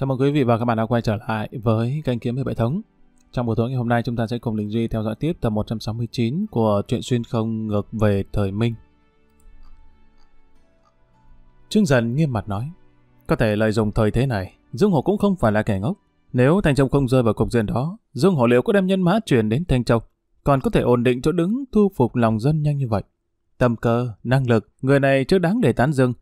Chào mừng quý vị và các bạn đã quay trở lại với kênh Kiếm 17 Thống. Trong buổi tối ngày hôm nay chúng ta sẽ cùng Đình Duy theo dõi tiếp tập 169 của truyện xuyên không ngược về thời Minh. Trương Dần nghiêm mặt nói, có thể lợi dụng thời thế này, Dương Hồ cũng không phải là kẻ ngốc. Nếu Thanh Châu không rơi vào cục diện đó, Dương Hồ liệu có đem nhân mã truyền đến Thanh Châu, còn có thể ổn định chỗ đứng thu phục lòng dân nhanh như vậy. Tâm cơ, năng lực, người này chưa đáng để tán dương,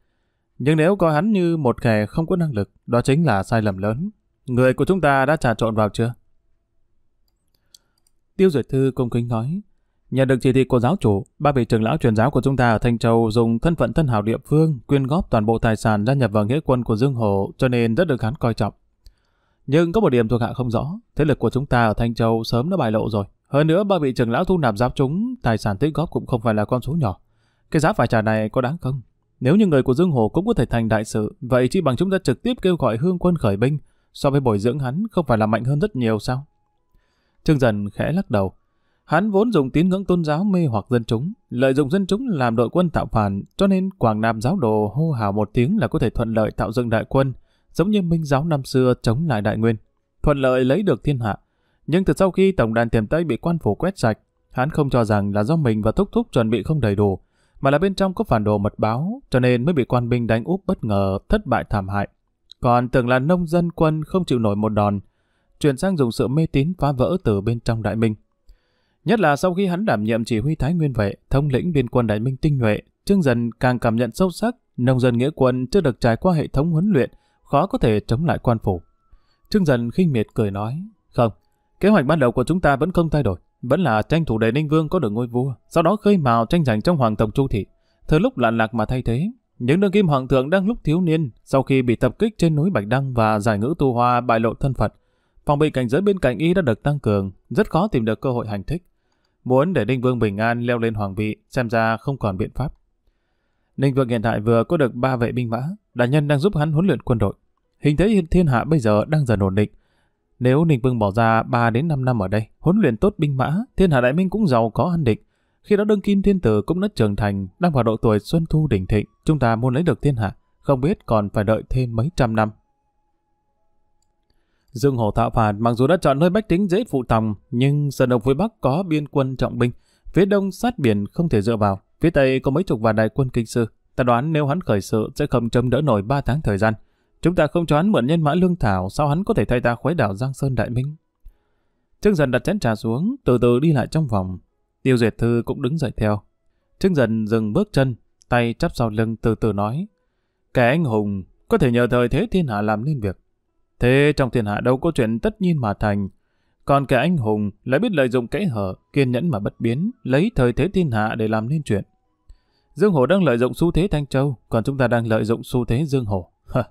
nhưng nếu coi hắn như một kẻ không có năng lực, đó chính là sai lầm lớn. Người của chúng ta đã trà trộn vào chưa? Tiêu Duyệt Thư công kính nói, nhận được chỉ thị của giáo chủ, ba vị trưởng lão truyền giáo của chúng ta ở Thanh Châu dùng thân phận thân hảo địa phương quyên góp toàn bộ tài sản gia nhập vào nghĩa quân của Dương Hồ cho nên rất được hắn coi trọng. Nhưng có một điểm thuộc hạ không rõ, thế lực của chúng ta ở Thanh Châu sớm đã bại lộ rồi. Hơn nữa, ba vị trưởng lão thu nạp giáp chúng, tài sản tích góp cũng không phải là con số nhỏ. Cái giá phải trả này có đáng không? Nếu như người của Dương Hồ cũng có thể thành đại sự, vậy chỉ bằng chúng ta trực tiếp kêu gọi hương quân khởi binh, so với bồi dưỡng hắn không phải là mạnh hơn rất nhiều sao? Trương Dần khẽ lắc đầu. Hắn vốn dùng tín ngưỡng tôn giáo mê hoặc dân chúng, lợi dụng dân chúng làm đội quân tạo phản, cho nên Quảng Nam giáo đồ hô hào một tiếng là có thể thuận lợi tạo dựng đại quân, giống như Minh giáo năm xưa chống lại Đại Nguyên, thuận lợi lấy được thiên hạ. Nhưng từ sau khi tổng đàn tiềm Tây bị quan phủ quét sạch, hắn không cho rằng là do mình và Thúc Thúc chuẩn bị không đầy đủ, mà là bên trong có phản đồ mật báo, cho nên mới bị quan binh đánh úp bất ngờ, thất bại thảm hại. Còn tưởng là nông dân quân không chịu nổi một đòn, chuyển sang dùng sự mê tín phá vỡ từ bên trong Đại Minh. Nhất là sau khi hắn đảm nhiệm chỉ huy Thái Nguyên Vệ, thống lĩnh biên quân Đại Minh tinh nhuệ, Trương Dần càng cảm nhận sâu sắc nông dân nghĩa quân chưa được trải qua hệ thống huấn luyện, khó có thể chống lại quan phủ. Trương Dần khinh miệt cười nói, không, kế hoạch ban đầu của chúng ta vẫn không thay đổi. Vẫn là tranh thủ để Ninh Vương có được ngôi vua, sau đó khơi mào tranh giành trong hoàng tộc Chu Thị. Thời lúc lạn lạc mà thay thế, những đương kim hoàng thượng đang lúc thiếu niên, sau khi bị tập kích trên núi Bạch Đăng và giải ngữ tu hoa bại lộ thân phận, phòng bị cảnh giới bên cạnh y đã được tăng cường, rất khó tìm được cơ hội hành thích. Muốn để Ninh Vương bình an leo lên hoàng vị, xem ra không còn biện pháp. Ninh Vương hiện tại vừa có được ba vệ binh mã, đại nhân đang giúp hắn huấn luyện quân đội. Hình thế thiên hạ bây giờ đang dần ổn định, nếu Ninh Vương bỏ ra 3 đến 5 năm ở đây, huấn luyện tốt binh mã, thiên hạ đại minh cũng giàu có an định. Khi đó đương kim thiên tử cũng đã trưởng thành, đang vào độ tuổi xuân thu đỉnh thịnh, chúng ta muốn lấy được thiên hạ, không biết còn phải đợi thêm mấy trăm năm. Dương Hổ Thạo Phạt mặc dù đã chọn nơi bách tính dễ phụ tòng, nhưng sơn độc phía Bắc có biên quân trọng binh, phía đông sát biển không thể dựa vào, phía tây có mấy chục vạn đại quân kinh sư. Ta đoán nếu hắn khởi sự sẽ không chấm đỡ nổi 3 tháng thời gian. Chúng ta không cho hắn mượn nhân mã lương thảo, sao hắn có thể thay ta khuấy đảo Giang Sơn Đại Minh? Trương Dần đặt chén trà xuống, từ từ đi lại trong vòng. Tiêu Duyệt Thư cũng đứng dậy theo. Trương Dần dừng bước chân, tay chắp sau lưng từ từ nói. Kẻ anh hùng có thể nhờ thời thế thiên hạ làm nên việc. Thế trong thiên hạ đâu có chuyện tất nhiên mà thành. Còn kẻ anh hùng lại biết lợi dụng kẽ hở, kiên nhẫn mà bất biến, lấy thời thế thiên hạ để làm nên chuyện. Dương Hổ đang lợi dụng xu thế Thanh Châu, còn chúng ta đang lợi dụng xu thế Dương Hổ.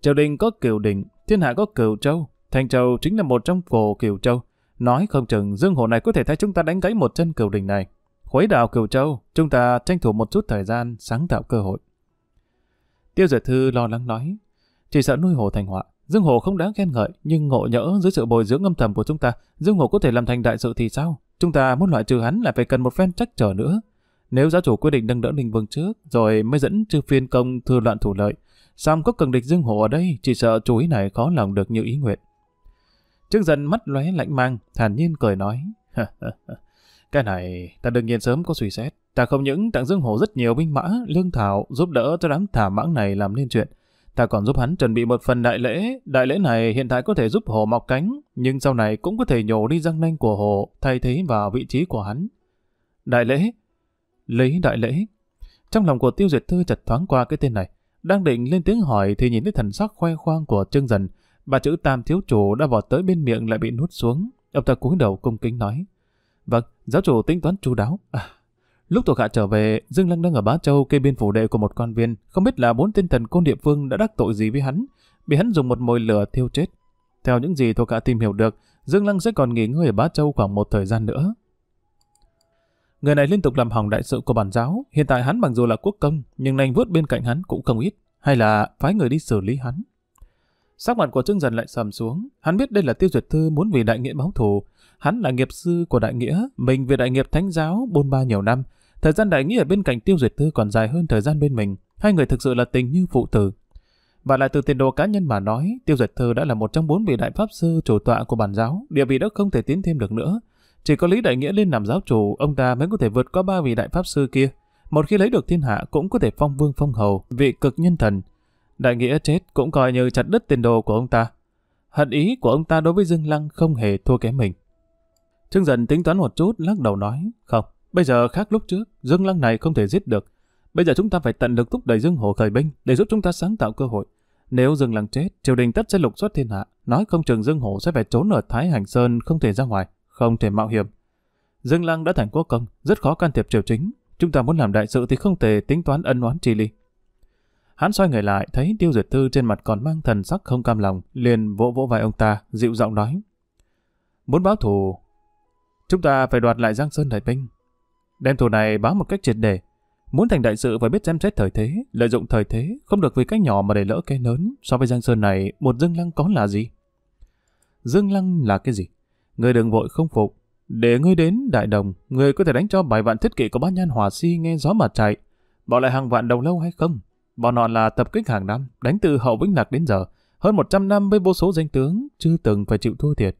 triều đình có kiều đình, thiên hạ có kiều châu, thành Châu chính là một trong cổ kiều châu. Nói không chừng dương hồ này có thể thay chúng ta đánh gãy một chân kiều đình này. Khuấy đảo kiều châu, chúng ta tranh thủ một chút thời gian sáng tạo cơ hội. Tiêu Giải Thư lo lắng nói, chỉ sợ nuôi hồ thành họa, Dương Hồ không đáng khen ngợi, nhưng ngộ nhỡ dưới sự bồi dưỡng âm thầm của chúng ta, Dương Hồ có thể làm thành đại sự thì sao? Chúng ta muốn loại trừ hắn là phải cần một phen trách trở nữa. Nếu giáo chủ quyết định nâng đỡ Ninh Vương trước, rồi mới dẫn trừ phiên công thừa loạn thủ lợi, sao có cần địch Dương Hồ ở đây, chỉ sợ chú ý này khó lòng được như ý nguyện. trước dần mắt lóe lạnh mang, thản nhiên cười nói. cái này ta đương nhiên sớm có suy xét. Ta không những tặng Dương Hồ rất nhiều binh mã, lương thảo giúp đỡ cho đám thả mãng này làm nên chuyện. Ta còn giúp hắn chuẩn bị một phần đại lễ. Đại lễ này hiện tại có thể giúp Hồ mọc cánh, nhưng sau này cũng có thể nhổ đi răng nanh của Hồ, thay thế vào vị trí của hắn. Đại lễ? Lấy đại lễ? Trong lòng của Tiêu diệt Thư chật thoáng qua cái tên này. Đang định lên tiếng hỏi thì nhìn thấy thần sắc khoe khoang của Trương Dần, bà chữ Tam thiếu chủ đã vọt tới bên miệng lại bị nuốt xuống. Ông ta cúi đầu cung kính nói: "Vâng, giáo chủ tính toán chú đáo." À, Lúc thuộc hạ trở về, Dương Lăng đang ở Bá Châu kê biên phủ đệ của một quan viên, không biết là bốn tên thần côn địa phương đã đắc tội gì với hắn, bị hắn dùng một mồi lửa thiêu chết. Theo những gì thuộc hạ tìm hiểu được, Dương Lăng sẽ còn nghỉ ngơi ở Bá Châu khoảng một thời gian nữa. Người này liên tục làm hỏng đại sự của bản giáo, hiện tại hắn mặc dù là quốc công, nhưng nành vuốt bên cạnh hắn cũng không ít, hay là phái người đi xử lý hắn. Sắc mặt của Trương Dần lại sầm xuống, hắn biết đây là Tiêu Duyệt Thư muốn vì đại nghĩa báo thù, hắn là nghiệp sư của đại nghĩa, mình vì đại nghiệp thánh giáo bôn ba nhiều năm, thời gian đại nghĩa ở bên cạnh Tiêu Duyệt Thư còn dài hơn thời gian bên mình, hai người thực sự là tình như phụ tử. Và lại từ tiền đồ cá nhân mà nói, Tiêu Duyệt Thư đã là một trong bốn vị đại pháp sư chủ tọa của bản giáo, địa vị đó không thể tiến thêm được nữa chỉ có Lý Đại Nghĩa lên làm giáo chủ, ông ta mới có thể vượt qua ba vị đại pháp sư kia. Một khi lấy được thiên hạ cũng có thể phong vương phong hầu, vị cực nhân thần. Đại Nghĩa chết cũng coi như chặt đứt tiền đồ của ông ta. Hận ý của ông ta đối với Dương Lăng không hề thua kém mình. Trương Dần tính toán một chút, lắc đầu nói, không, bây giờ khác lúc trước, Dương Lăng này không thể giết được. Bây giờ chúng ta phải tận lực thúc đẩy Dương Hồ khởi binh để giúp chúng ta sáng tạo cơ hội. Nếu Dương Lăng chết, triều đình tất sẽ lục soát thiên hạ, nói không chừng Dương Hổ sẽ phải trốn ở Thái Hành Sơn không thể ra ngoài không thể mạo hiểm. Dương Lăng đã thành quốc công, rất khó can thiệp triều chính. Chúng ta muốn làm đại sự thì không thể tính toán ân oán chi ly. Hắn xoay người lại, thấy Tiêu Duyệt Thư trên mặt còn mang thần sắc không cam lòng, liền vỗ vỗ vai ông ta, dịu giọng nói. Muốn báo thù, chúng ta phải đoạt lại Giang Sơn Đại Binh. Đem thù này báo một cách triệt để. Muốn thành đại sự phải biết xem xét thời thế, lợi dụng thời thế, không được vì cách nhỏ mà để lỡ cái lớn. So với Giang Sơn này, một Dương Lăng có là gì? Dương Lăng là cái gì? Ngươi đừng vội không phục. Để ngươi đến đại đồng, ngươi có thể đánh cho bài vạn thiết kỵ của bát nhan hòa si nghe gió mà chạy. Bỏ lại hàng vạn đầu lâu hay không? Bọn họ là tập kích hàng năm, đánh từ hậu vĩnh lạc đến giờ. Hơn 100 năm với vô số danh tướng, chưa từng phải chịu thua thiệt.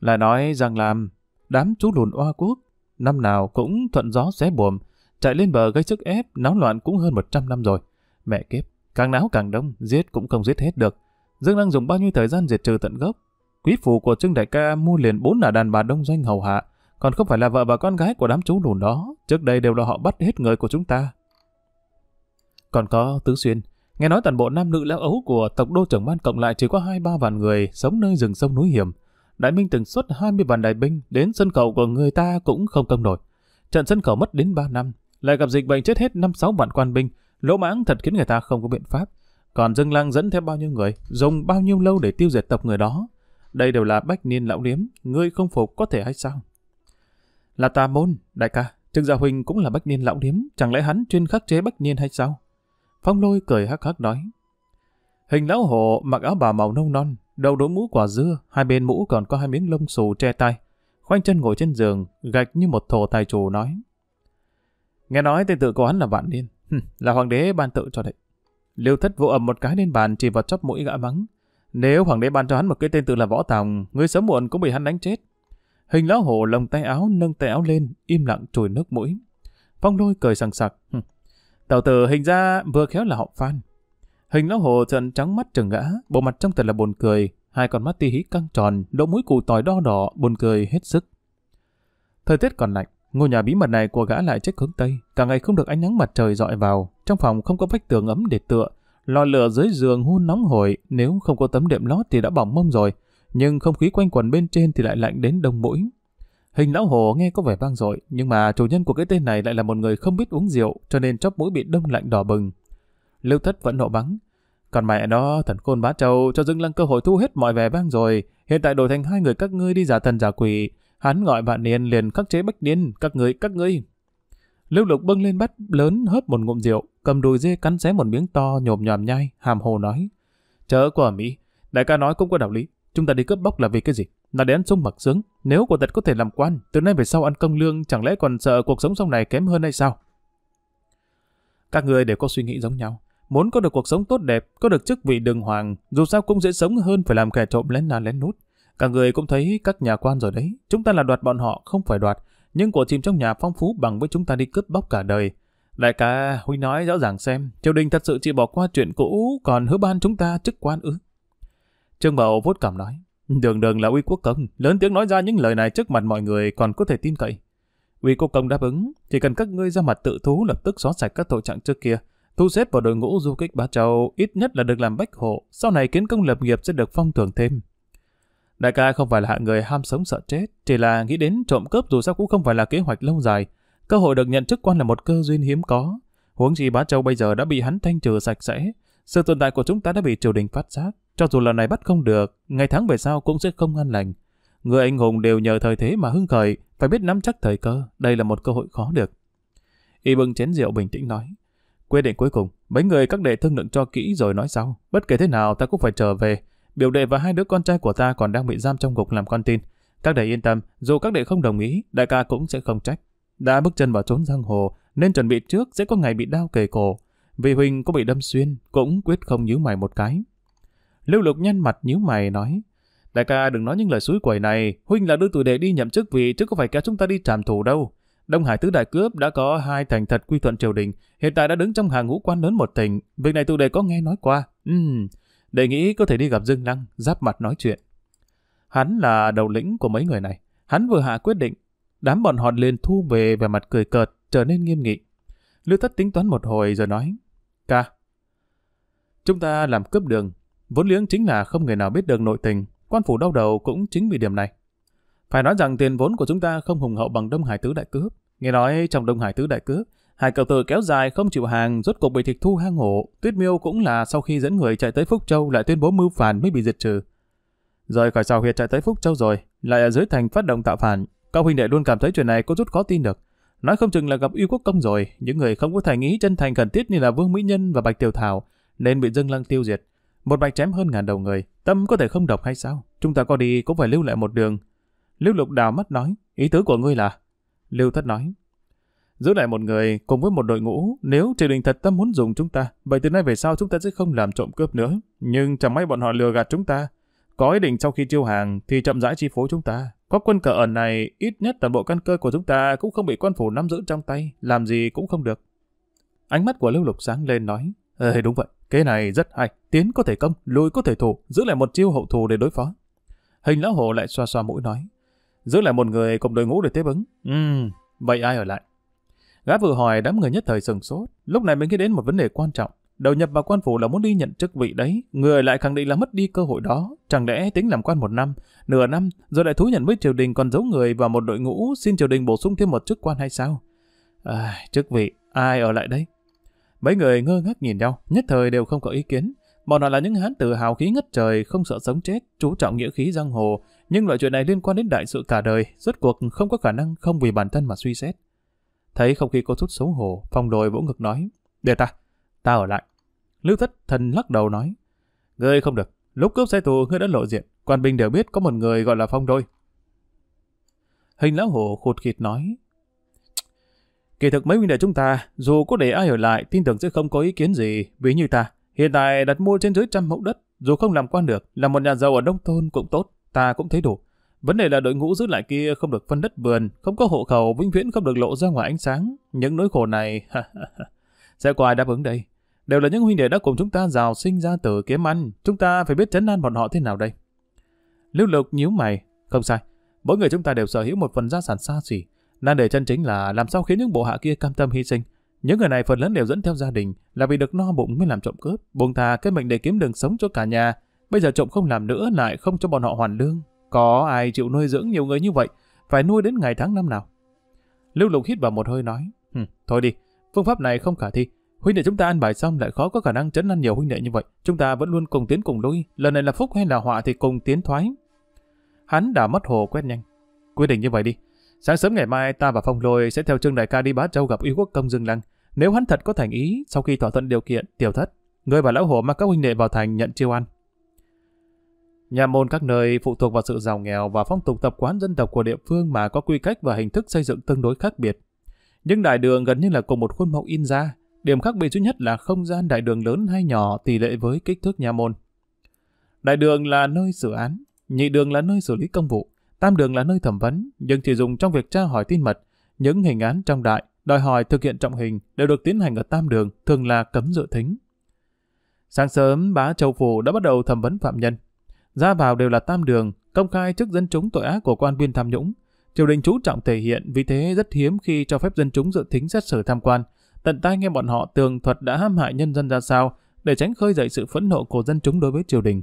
Lại nói rằng làm, đám chú lùn oa quốc, năm nào cũng thuận gió xé buồm, chạy lên bờ gây sức ép, náo loạn cũng hơn 100 năm rồi. Mẹ kiếp, càng náo càng đông, giết cũng không giết hết được. Dương đang dùng bao nhiêu thời gian diệt trừ tận gốc, Quý phụ của Trương Đại Ca mua liền bốn là đàn bà đông danh hầu hạ, còn không phải là vợ và con gái của đám chú lùn đó, trước đây đều là họ bắt hết người của chúng ta. Còn có Tứ Xuyên, nghe nói toàn bộ nam nữ lão ấu của tộc đô trưởng ban cộng lại chỉ có hai ba vạn người sống nơi rừng sông núi hiểm. Đại Minh từng xuất 20 vạn đại binh, đến sân khẩu của người ta cũng không công nổi. Trận sân khẩu mất đến 3 năm, lại gặp dịch bệnh chết hết 5-6 vạn quan binh, lỗ mãng thật khiến người ta không có biện pháp. Còn Dương Lăng dẫn theo bao nhiêu người, dùng bao nhiêu lâu để tiêu diệt tộc người đó. Đây đều là bách niên lão liếm, ngươi không phục có thể hay sao? Là tà môn, đại ca, Trương Gia Huynh cũng là bách niên lão điếm, chẳng lẽ hắn chuyên khắc chế bách niên hay sao? Phong lôi cười hắc hắc nói. Hình lão hổ mặc áo bà màu nâu non, đầu đội mũ quả dưa, hai bên mũ còn có hai miếng lông xù che tay. Khoanh chân ngồi trên giường, gạch như một thổ tài chủ nói. Nghe nói tên tự của hắn là Vạn Niên, là hoàng đế ban tự cho đấy. Liêu thất vụ ẩm một cái lên bàn chỉ vào chóp mũi gã mắng. Nếu hoàng đế ban cho hắn một cái tên tự là Võ Tòng, người sớm muộn cũng bị hắn đánh chết. Hình lão hổ lồng tay áo nâng tay áo lên, im lặng trồi nước mũi. Phong lôi cười sằng sặc. Tào tử hình ra vừa khéo là họ phan. Hình lão hồ trợn trắng mắt trừng ngã, bộ mặt trong thật là buồn cười, hai con mắt ti hí căng tròn, độ mũi cù tỏi đo đỏ, buồn cười hết sức. Thời tiết còn lạnh, ngôi nhà bí mật này của gã lại chết hướng Tây, cả ngày không được ánh nắng mặt trời dọi vào, trong phòng không có vách tường ấm để tựa, Lò lửa dưới giường hun nóng hổi, nếu không có tấm đệm lót thì đã bỏng mông rồi, nhưng không khí quanh quẩn bên trên thì lại lạnh đến đông mũi. Hình lão hồ nghe có vẻ vang dội, nhưng mà chủ nhân của cái tên này lại là một người không biết uống rượu, cho nên chóp mũi bị đông lạnh đỏ bừng. Lưu thất vẫn nộ bắn. Còn mẹ nó thần côn bá châu cho Dương Lăng cơ hội thu hết mọi vẻ vang rồi, hiện tại đổi thành hai người các ngươi đi giả thần giả quỷ. Hắn gọi bạn niên liền khắc chế bách niên, các ngươi, các ngươi. Lưu Lục bưng lên bắt lớn hớp một ngụm rượu, cầm đùi dê cắn xé một miếng to nhồm nhòm nhai, hàm hồ nói. Chớ của Mỹ, đại ca nói cũng có đạo lý, chúng ta đi cướp bóc là vì cái gì? Là để ăn sung mặc sướng, nếu quả thật có thể làm quan, từ nay về sau ăn công lương chẳng lẽ còn sợ cuộc sống sau này kém hơn hay sao? Các người đều có suy nghĩ giống nhau, muốn có được cuộc sống tốt đẹp, có được chức vị đường hoàng, dù sao cũng dễ sống hơn phải làm kẻ trộm lén là lén nút. Cả người cũng thấy các nhà quan rồi đấy, chúng ta là đoạt bọn họ, không phải đoạt, nhưng của chìm trong nhà phong phú bằng với chúng ta đi cướp bóc cả đời. Đại ca Huy nói rõ ràng xem, triều đình thật sự chỉ bỏ qua chuyện cũ, còn hứa ban chúng ta chức quan ư. Trương Bảo vốt cảm nói, đường đường là uy quốc công, lớn tiếng nói ra những lời này trước mặt mọi người còn có thể tin cậy. Uy quốc công đáp ứng, chỉ cần các ngươi ra mặt tự thú lập tức xóa sạch các tội trạng trước kia, thu xếp vào đội ngũ du kích bá châu, ít nhất là được làm bách hộ, sau này kiến công lập nghiệp sẽ được phong thưởng thêm. Đại ca không phải là hạng người ham sống sợ chết, chỉ là nghĩ đến trộm cướp dù sao cũng không phải là kế hoạch lâu dài. Cơ hội được nhận chức quan là một cơ duyên hiếm có. Huống chi bá châu bây giờ đã bị hắn thanh trừ sạch sẽ. Sự tồn tại của chúng ta đã bị triều đình phát giác. Cho dù lần này bắt không được, ngày tháng về sau cũng sẽ không an lành. Người anh hùng đều nhờ thời thế mà hưng khởi, phải biết nắm chắc thời cơ. Đây là một cơ hội khó được. Y bưng chén rượu bình tĩnh nói. Quyết định cuối cùng, mấy người các đệ thương lượng cho kỹ rồi nói sau. Bất kể thế nào ta cũng phải trở về biểu đệ và hai đứa con trai của ta còn đang bị giam trong ngục làm con tin. Các đệ yên tâm, dù các đệ không đồng ý, đại ca cũng sẽ không trách. Đã bước chân vào trốn giang hồ, nên chuẩn bị trước sẽ có ngày bị đau kề cổ. Vì Huỳnh có bị đâm xuyên, cũng quyết không nhíu mày một cái. Lưu Lục nhăn mặt nhíu mày nói, Đại ca đừng nói những lời suối quẩy này, Huynh là đưa tuổi đệ đi nhậm chức vị chứ có phải cả chúng ta đi trảm thủ đâu. Đông Hải tứ đại cướp đã có hai thành thật quy thuận triều đình, hiện tại đã đứng trong hàng ngũ quan lớn một tỉnh, việc này tụi đệ có nghe nói qua. Ừm, đề nghị có thể đi gặp Dương Lăng, giáp mặt nói chuyện. Hắn là đầu lĩnh của mấy người này. Hắn vừa hạ quyết định, đám bọn họ liền thu về vẻ mặt cười cợt, trở nên nghiêm nghị. Lưu Thất tính toán một hồi rồi nói, Ca, chúng ta làm cướp đường, vốn liếng chính là không người nào biết đường nội tình, quan phủ đau đầu cũng chính vì điểm này. Phải nói rằng tiền vốn của chúng ta không hùng hậu bằng Đông Hải Tứ Đại Cướp. Nghe nói trong Đông Hải Tứ Đại Cướp, Hai cậu tử kéo dài không chịu hàng, rốt cuộc bị tịch thu hang ổ. Tuyết Miêu cũng là sau khi dẫn người chạy tới Phúc Châu lại tuyên bố mưu phản mới bị diệt trừ. Rời khỏi sào huyệt chạy tới Phúc Châu rồi, lại ở dưới thành phát động tạo phản. Cao huynh đệ luôn cảm thấy chuyện này có chút khó tin được. Nói không chừng là gặp uy quốc công rồi, những người không có thành ý chân thành cần thiết như là Vương Mỹ Nhân và Bạch Tiểu Thảo nên bị dâng lăng tiêu diệt. Một bạch chém hơn ngàn đầu người, tâm có thể không độc hay sao? Chúng ta có đi cũng phải lưu lại một đường. Lưu Lục Đào mắt nói, ý tứ của ngươi là? Lưu Thất nói, Giữ lại một người cùng với một đội ngũ, nếu triều đình thật tâm muốn dùng chúng ta, vậy từ nay về sau chúng ta sẽ không làm trộm cướp nữa. Nhưng chẳng may bọn họ lừa gạt chúng ta. Có ý định sau khi chiêu hàng thì chậm rãi chi phối chúng ta. Có quân cờ ở này, ít nhất toàn bộ căn cơ của chúng ta cũng không bị quan phủ nắm giữ trong tay, làm gì cũng không được. Ánh mắt của Lưu Lục sáng lên nói, Ê, đúng vậy, kế này rất hay, tiến có thể công, lùi có thể thủ, giữ lại một chiêu hậu thù để đối phó. Hình lão hồ lại xoa xoa mũi nói, giữ lại một người cùng đội ngũ để tiếp ứng. Ừ, vậy ai ở lại? Gã vừa hỏi đám người nhất thời sừng sốt, lúc này mình nghĩ đến một vấn đề quan trọng. Đầu nhập vào quan phủ là muốn đi nhận chức vị đấy, người lại khẳng định là mất đi cơ hội đó. Chẳng lẽ tính làm quan một năm, nửa năm, rồi lại thú nhận với triều đình còn giấu người vào một đội ngũ xin triều đình bổ sung thêm một chức quan hay sao? À, chức vị, ai ở lại đây? Mấy người ngơ ngác nhìn nhau, nhất thời đều không có ý kiến. Bọn họ là những hán tử hào khí ngất trời, không sợ sống chết, chú trọng nghĩa khí giang hồ. Nhưng loại chuyện này liên quan đến đại sự cả đời, rốt cuộc không có khả năng không vì bản thân mà suy xét. Thấy không khí cô chút xấu hổ, phong đồi vỗ ngực nói, để ta, ta ở lại. Lưu thất thần lắc đầu nói, ngươi không được, lúc cướp xe tù ngươi đã lộ diện, quan binh đều biết có một người gọi là phong đôi. Hình lão hổ khụt khịt nói, Kỳ thực mấy huynh đệ chúng ta, dù có để ai ở lại, tin tưởng sẽ không có ý kiến gì, ví như ta, hiện tại đặt mua trên dưới trăm mẫu đất, dù không làm quan được, làm một nhà giàu ở Đông thôn cũng tốt, ta cũng thấy đủ. Vấn đề là đội ngũ giữ lại kia không được phân đất vườn, không có hộ khẩu, vĩnh viễn không được lộ ra ngoài ánh sáng. Những nỗi khổ này, sẽ có ai đáp ứng đây? Đều là những huynh đệ đã cùng chúng ta giàu sinh ra từ kiếm ăn, chúng ta phải biết chấn an bọn họ thế nào đây? Lưu Lục nhíu mày, không sai, mỗi người chúng ta đều sở hữu một phần gia sản xa xỉ. Nan đề chân chính là làm sao khiến những bộ hạ kia cam tâm hy sinh. Những người này phần lớn đều dẫn theo gia đình, là vì được no bụng mới làm trộm cướp, buông thà cái mệnh để kiếm đường sống cho cả nhà. Bây giờ trộm không làm nữa lại không cho bọn họ hoàn lương, có ai chịu nuôi dưỡng nhiều người như vậy, phải nuôi đến ngày tháng năm nào. Lưu Lục hít vào một hơi nói, ừ, thôi đi, phương pháp này không khả thi. Huynh đệ chúng ta ăn bài xong lại khó có khả năng chấn ăn nhiều huynh đệ như vậy. Chúng ta vẫn luôn cùng tiến cùng lui, lần này là phúc hay là họa thì cùng tiến thoái. Hắn đã mất hồ quét nhanh. Quyết định như vậy đi. Sáng sớm ngày mai ta và Phong Lôi sẽ theo Trương Đại Ca đi Bá Châu gặp Uy Quốc Công Dương Lăng. Nếu hắn thật có thành ý, sau khi thỏa thuận điều kiện, tiểu thất, người và lão hồ mang các huynh đệ vào thành nhận chiêu ăn. Nhà môn các nơi phụ thuộc vào sự giàu nghèo và phong tục tập quán dân tộc của địa phương mà có quy cách và hình thức xây dựng tương đối khác biệt. Nhưng đại đường gần như là cùng một khuôn mẫu in ra, điểm khác biệt duy nhất là không gian đại đường lớn hay nhỏ tỷ lệ với kích thước nhà môn. Đại đường là nơi xử án, nhị đường là nơi xử lý công vụ, tam đường là nơi thẩm vấn, nhưng chỉ dùng trong việc tra hỏi tin mật. Những hình án trong đại đòi hỏi thực hiện trọng hình đều được tiến hành ở tam đường, thường là cấm dự thính. Sáng sớm, bá Châu Phủ đã bắt đầu thẩm vấn phạm nhân ra vào đều là tam đường, công khai trước dân chúng tội ác của quan viên tham nhũng. Triều đình chú trọng thể hiện, vì thế rất hiếm khi cho phép dân chúng dự thính xét xử tham quan. Tận tai nghe bọn họ tường thuật đã hãm hại nhân dân ra sao, để tránh khơi dậy sự phẫn nộ của dân chúng đối với triều đình.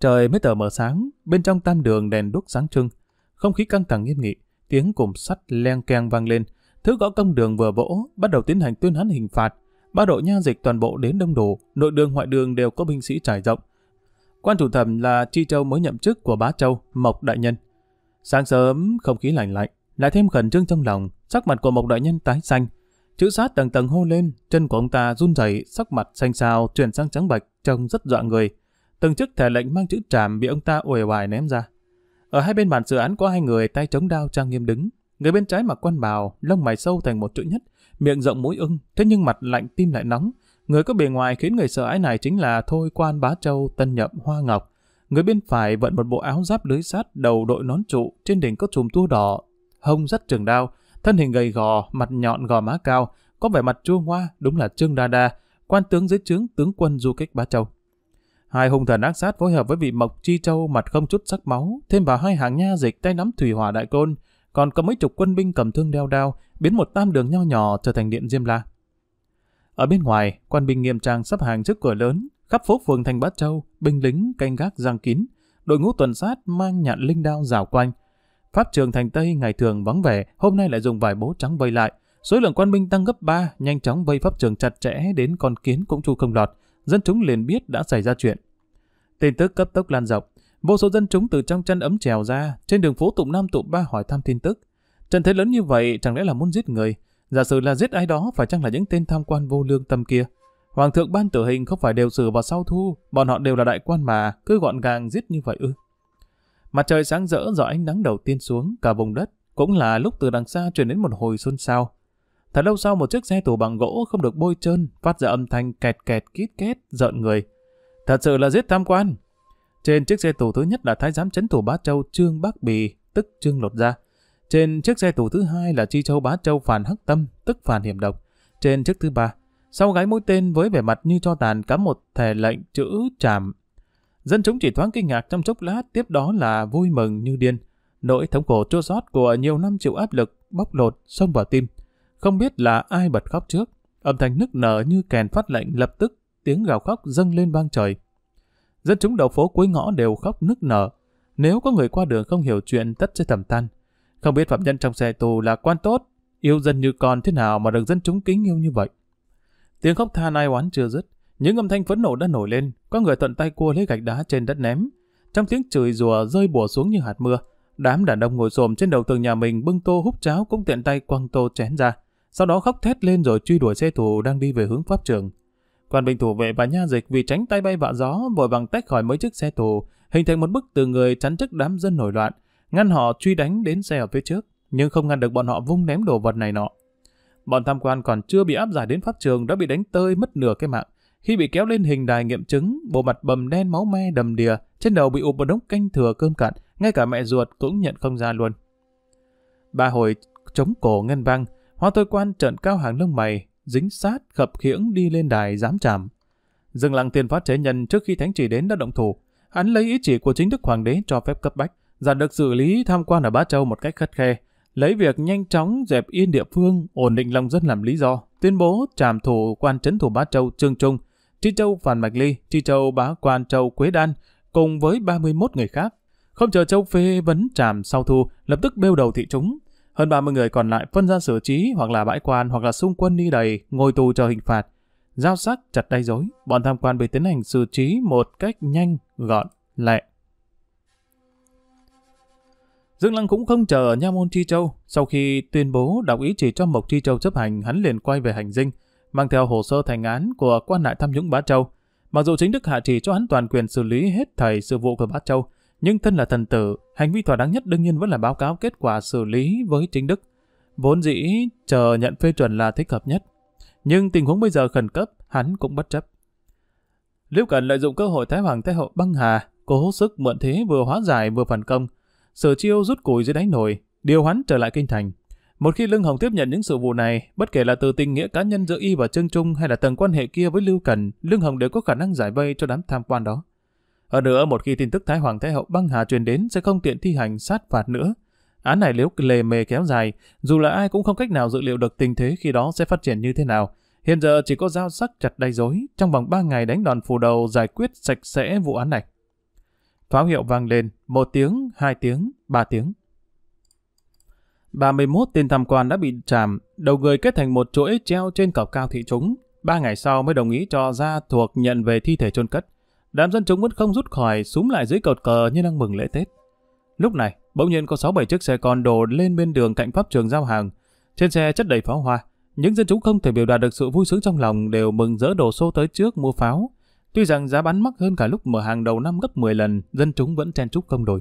Trời mới tờ mờ sáng, bên trong tam đường đèn đuốc sáng trưng, không khí căng thẳng nghiêm nghị, tiếng cùm sắt leng keng vang lên, thứ gõ công đường vừa vỗ, bắt đầu tiến hành tuyên án hình phạt. Ba đội nha dịch toàn bộ đến đông đủ, nội đường ngoại đường đều có binh sĩ trải rộng, Quan chủ thẩm là Chi Châu mới nhậm chức của bá Châu, Mộc Đại Nhân. Sáng sớm, không khí lạnh lạnh, lại thêm khẩn trương trong lòng, sắc mặt của Mộc Đại Nhân tái xanh. Chữ sát tầng tầng hô lên, chân của ông ta run rẩy, sắc mặt xanh xao chuyển sang trắng bạch, trông rất dọa người. Từng chiếc thẻ lệnh mang chữ trảm bị ông ta uể oải ném ra. Ở hai bên bàn dự án có hai người tay chống đao trang nghiêm đứng, người bên trái mặc quan bào, lông mày sâu thành một chữ nhất, miệng rộng mũi ưng, thế nhưng mặt lạnh tim lại nóng, Người có bề ngoài khiến người sợ ái này chính là Thôi Quan Bá Châu Tân Nhậm Hoa Ngọc. Người bên phải vận một bộ áo giáp lưới sắt đầu đội nón trụ, trên đỉnh có chùm tua đỏ, hông rất trường đao, thân hình gầy gò, mặt nhọn gò má cao, có vẻ mặt chua ngoa, đúng là Trương Đa Đa, quan tướng dưới trướng tướng quân du kích Bá Châu. Hai hung thần ác sát phối hợp với vị Mộc Chi Châu mặt không chút sắc máu, thêm vào hai hàng nha dịch tay nắm thủy hỏa đại côn, còn có mấy chục quân binh cầm thương đeo đao, biến một tam đường nho nhỏ trở thành điện Diêm La. Ở bên ngoài, quan binh nghiêm trang sắp hàng trước cửa lớn, khắp phố phường thành Bát Châu, binh lính canh gác giang kín, đội ngũ tuần sát mang nhạn linh đao rào quanh. Pháp trường thành Tây ngày thường vắng vẻ, hôm nay lại dùng vải bố trắng vây lại. Số lượng quan binh tăng gấp 3, nhanh chóng vây pháp trường chặt chẽ đến con kiến cũng chu không lọt. Dân chúng liền biết đã xảy ra chuyện. Tin tức cấp tốc lan rộng, vô số dân chúng từ trong chân ấm trèo ra, trên đường phố tụng nam tụng ba hỏi thăm tin tức. Trận thế lớn như vậy chẳng lẽ là muốn giết người? Giả sử là giết ai đó phải chăng là những tên tham quan vô lương tâm kia? Hoàng thượng ban tử hình không phải đều xử vào sau thu, bọn họ đều là đại quan mà, cứ gọn gàng giết như vậy ư. Mặt trời sáng rỡ do ánh nắng đầu tiên xuống, cả vùng đất, cũng là lúc từ đằng xa truyền đến một hồi xôn xao. Thật lâu sau một chiếc xe tù bằng gỗ không được bôi trơn, phát ra âm thanh kẹt kẹt kít két, giận người. Thật sự là giết tham quan. Trên chiếc xe tù thứ nhất là thái giám chấn thủ Bá Châu Trương bắc Bì, tức Trương Lột ra trên chiếc xe tù thứ hai là Chi Châu Bá Châu Phản Hắc Tâm, tức Phản Hiểm Độc. Trên chiếc thứ ba, sau gái mũi tên với vẻ mặt như cho tàn cắm một thẻ lệnh chữ trảm. Dân chúng chỉ thoáng kinh ngạc trong chốc lát, tiếp đó là vui mừng như điên. Nỗi thống khổ chua xót của nhiều năm chịu áp lực, bóc lột, xông vào tim. Không biết là ai bật khóc trước. Âm thanh nức nở như kèn phát lệnh lập tức, tiếng gào khóc dâng lên vang trời. Dân chúng đầu phố cuối ngõ đều khóc nức nở. Nếu có người qua đường không hiểu chuyện tất sẽ thầm tan. Không biết phạm nhân trong xe tù là quan tốt, yêu dân như con thế nào mà được dân chúng kính yêu như vậy. Tiếng khóc than ai oán chưa dứt, những âm thanh phẫn nộ đã nổi lên, có người thuận tay cua lấy gạch đá trên đất ném. Trong tiếng chửi rủa rơi bùa xuống như hạt mưa, đám đàn ông ngồi xồm trên đầu tường nhà mình bưng tô húp cháo cũng tiện tay quăng tô chén ra, sau đó khóc thét lên rồi truy đuổi xe tù đang đi về hướng pháp trường. Quan binh thủ vệ và nha dịch vì tránh tay bay vạ gió vội vàng tách khỏi mấy chiếc xe tù, hình thành một bức từ người chắn trước đám dân nổi loạn, ngăn họ truy đánh đến xe ở phía trước, nhưng không ngăn được bọn họ vung ném đồ vật này nọ. Bọn tham quan còn chưa bị áp giải đến pháp trường đã bị đánh tơi mất nửa cái mạng. Khi bị kéo lên hình đài nghiệm chứng, bộ mặt bầm đen máu me đầm đìa, trên đầu bị ụp một đống canh thừa cơm cạn, ngay cả mẹ ruột cũng nhận không ra luôn. Ba hồi chống cổ ngân vang, hoa tôi quan trận cao hàng lông mày, dính sát khập khiễng đi lên đài giám trảm. dừng lặng tiền phát chế nhân trước khi thánh chỉ đến đã động thủ, hắn lấy ý chỉ của chính đức hoàng đế cho phép cấp bách, Giản được xử lý tham quan ở Bá Châu một cách khắt khe, lấy việc nhanh chóng dẹp yên địa phương, ổn định lòng dân làm lý do, tuyên bố trảm thủ quan trấn thủ Bá Châu Trương Trung, Tri Châu Phản Mạch Ly, Tri Châu Bá Quan Châu Quế Đan, cùng với 31 người khác. Không chờ Châu phê vấn trảm sau thu, lập tức bêu đầu thị chúng. Hơn 30 người còn lại phân ra xử trí hoặc là bãi quan hoặc là xung quân đi đầy, ngồi tù chờ hình phạt. Giao sắc chặt tay dối, bọn tham quan bị tiến hành xử trí một cách nhanh, gọn, lẹ. Dương Lăng cũng không chờ Nha Môn Chi Châu. Sau khi tuyên bố đọc ý chỉ cho Mộc Chi Châu chấp hành, hắn liền quay về hành dinh, mang theo hồ sơ thành án của quan lại tham nhũng Bá Châu. Mặc dù chính Đức hạ chỉ cho hắn toàn quyền xử lý hết thảy sự vụ của Bá Châu, nhưng thân là thần tử, hành vi thỏa đáng nhất đương nhiên vẫn là báo cáo kết quả xử lý với chính Đức. Vốn dĩ chờ nhận phê chuẩn là thích hợp nhất. Nhưng tình huống bây giờ khẩn cấp, hắn cũng bất chấp. Liễu Cẩn lợi dụng cơ hội Thái Hoàng Thái Hậu băng hà, cố sức mượn thế vừa hóa giải vừa phản công, Sở chiêu rút củi dưới đáy nồi, điều hắn trở lại kinh thành. Một khi Lương Hồng tiếp nhận những sự vụ này, bất kể là từ tình nghĩa cá nhân giữa y và Trương Trung hay là tầng quan hệ kia với Lưu Cần, Lương Hồng đều có khả năng giải vây cho đám tham quan đó. Hơn nữa, một khi tin tức Thái Hoàng Thái Hậu băng hà truyền đến sẽ không tiện thi hành sát phạt nữa. Án này nếu lề mề kéo dài, dù là ai cũng không cách nào dự liệu được tình thế khi đó sẽ phát triển như thế nào. Hiện giờ chỉ có dao sắc chặt đầy rối trong vòng 3 ngày đánh đòn phủ đầu giải quyết sạch sẽ vụ án này. Pháo hiệu vang lên, một tiếng, hai tiếng, ba tiếng. 31 tên tham quan đã bị trảm, đầu người kết thành một chuỗi treo trên cọc cao thị chúng Ba ngày sau mới đồng ý cho ra thuộc nhận về thi thể chôn cất. Đám dân chúng vẫn không rút khỏi, súng lại dưới cột cờ như đang mừng lễ Tết. Lúc này, bỗng nhiên có 6-7 chiếc xe con đổ lên bên đường cạnh pháp trường giao hàng. Trên xe chất đầy pháo hoa, những dân chúng không thể biểu đạt được sự vui sướng trong lòng đều mừng rỡ đổ xô tới trước mua pháo. Tuy rằng giá bán mắc hơn cả lúc mở hàng đầu năm gấp 10 lần, dân chúng vẫn chen chúc không đổi.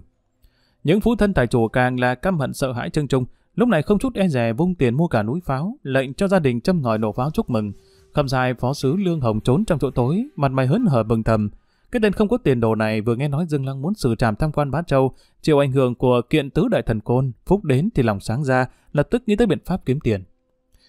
Những phú thân tài chủ càng là căm hận sợ hãi trưng trung, lúc này không chút e rè vung tiền mua cả núi pháo, lệnh cho gia đình châm ngòi nổ pháo chúc mừng. Khâm dài phó sứ Lương Hồng trốn trong chỗ tối, mặt mày hớn hở bừng thầm. Cái tên không có tiền đồ này vừa nghe nói Dương Lăng muốn xử trảm tham quan Bá Châu, chịu ảnh hưởng của kiện tứ đại thần côn, phúc đến thì lòng sáng ra, lập tức nghĩ tới biện pháp kiếm tiền.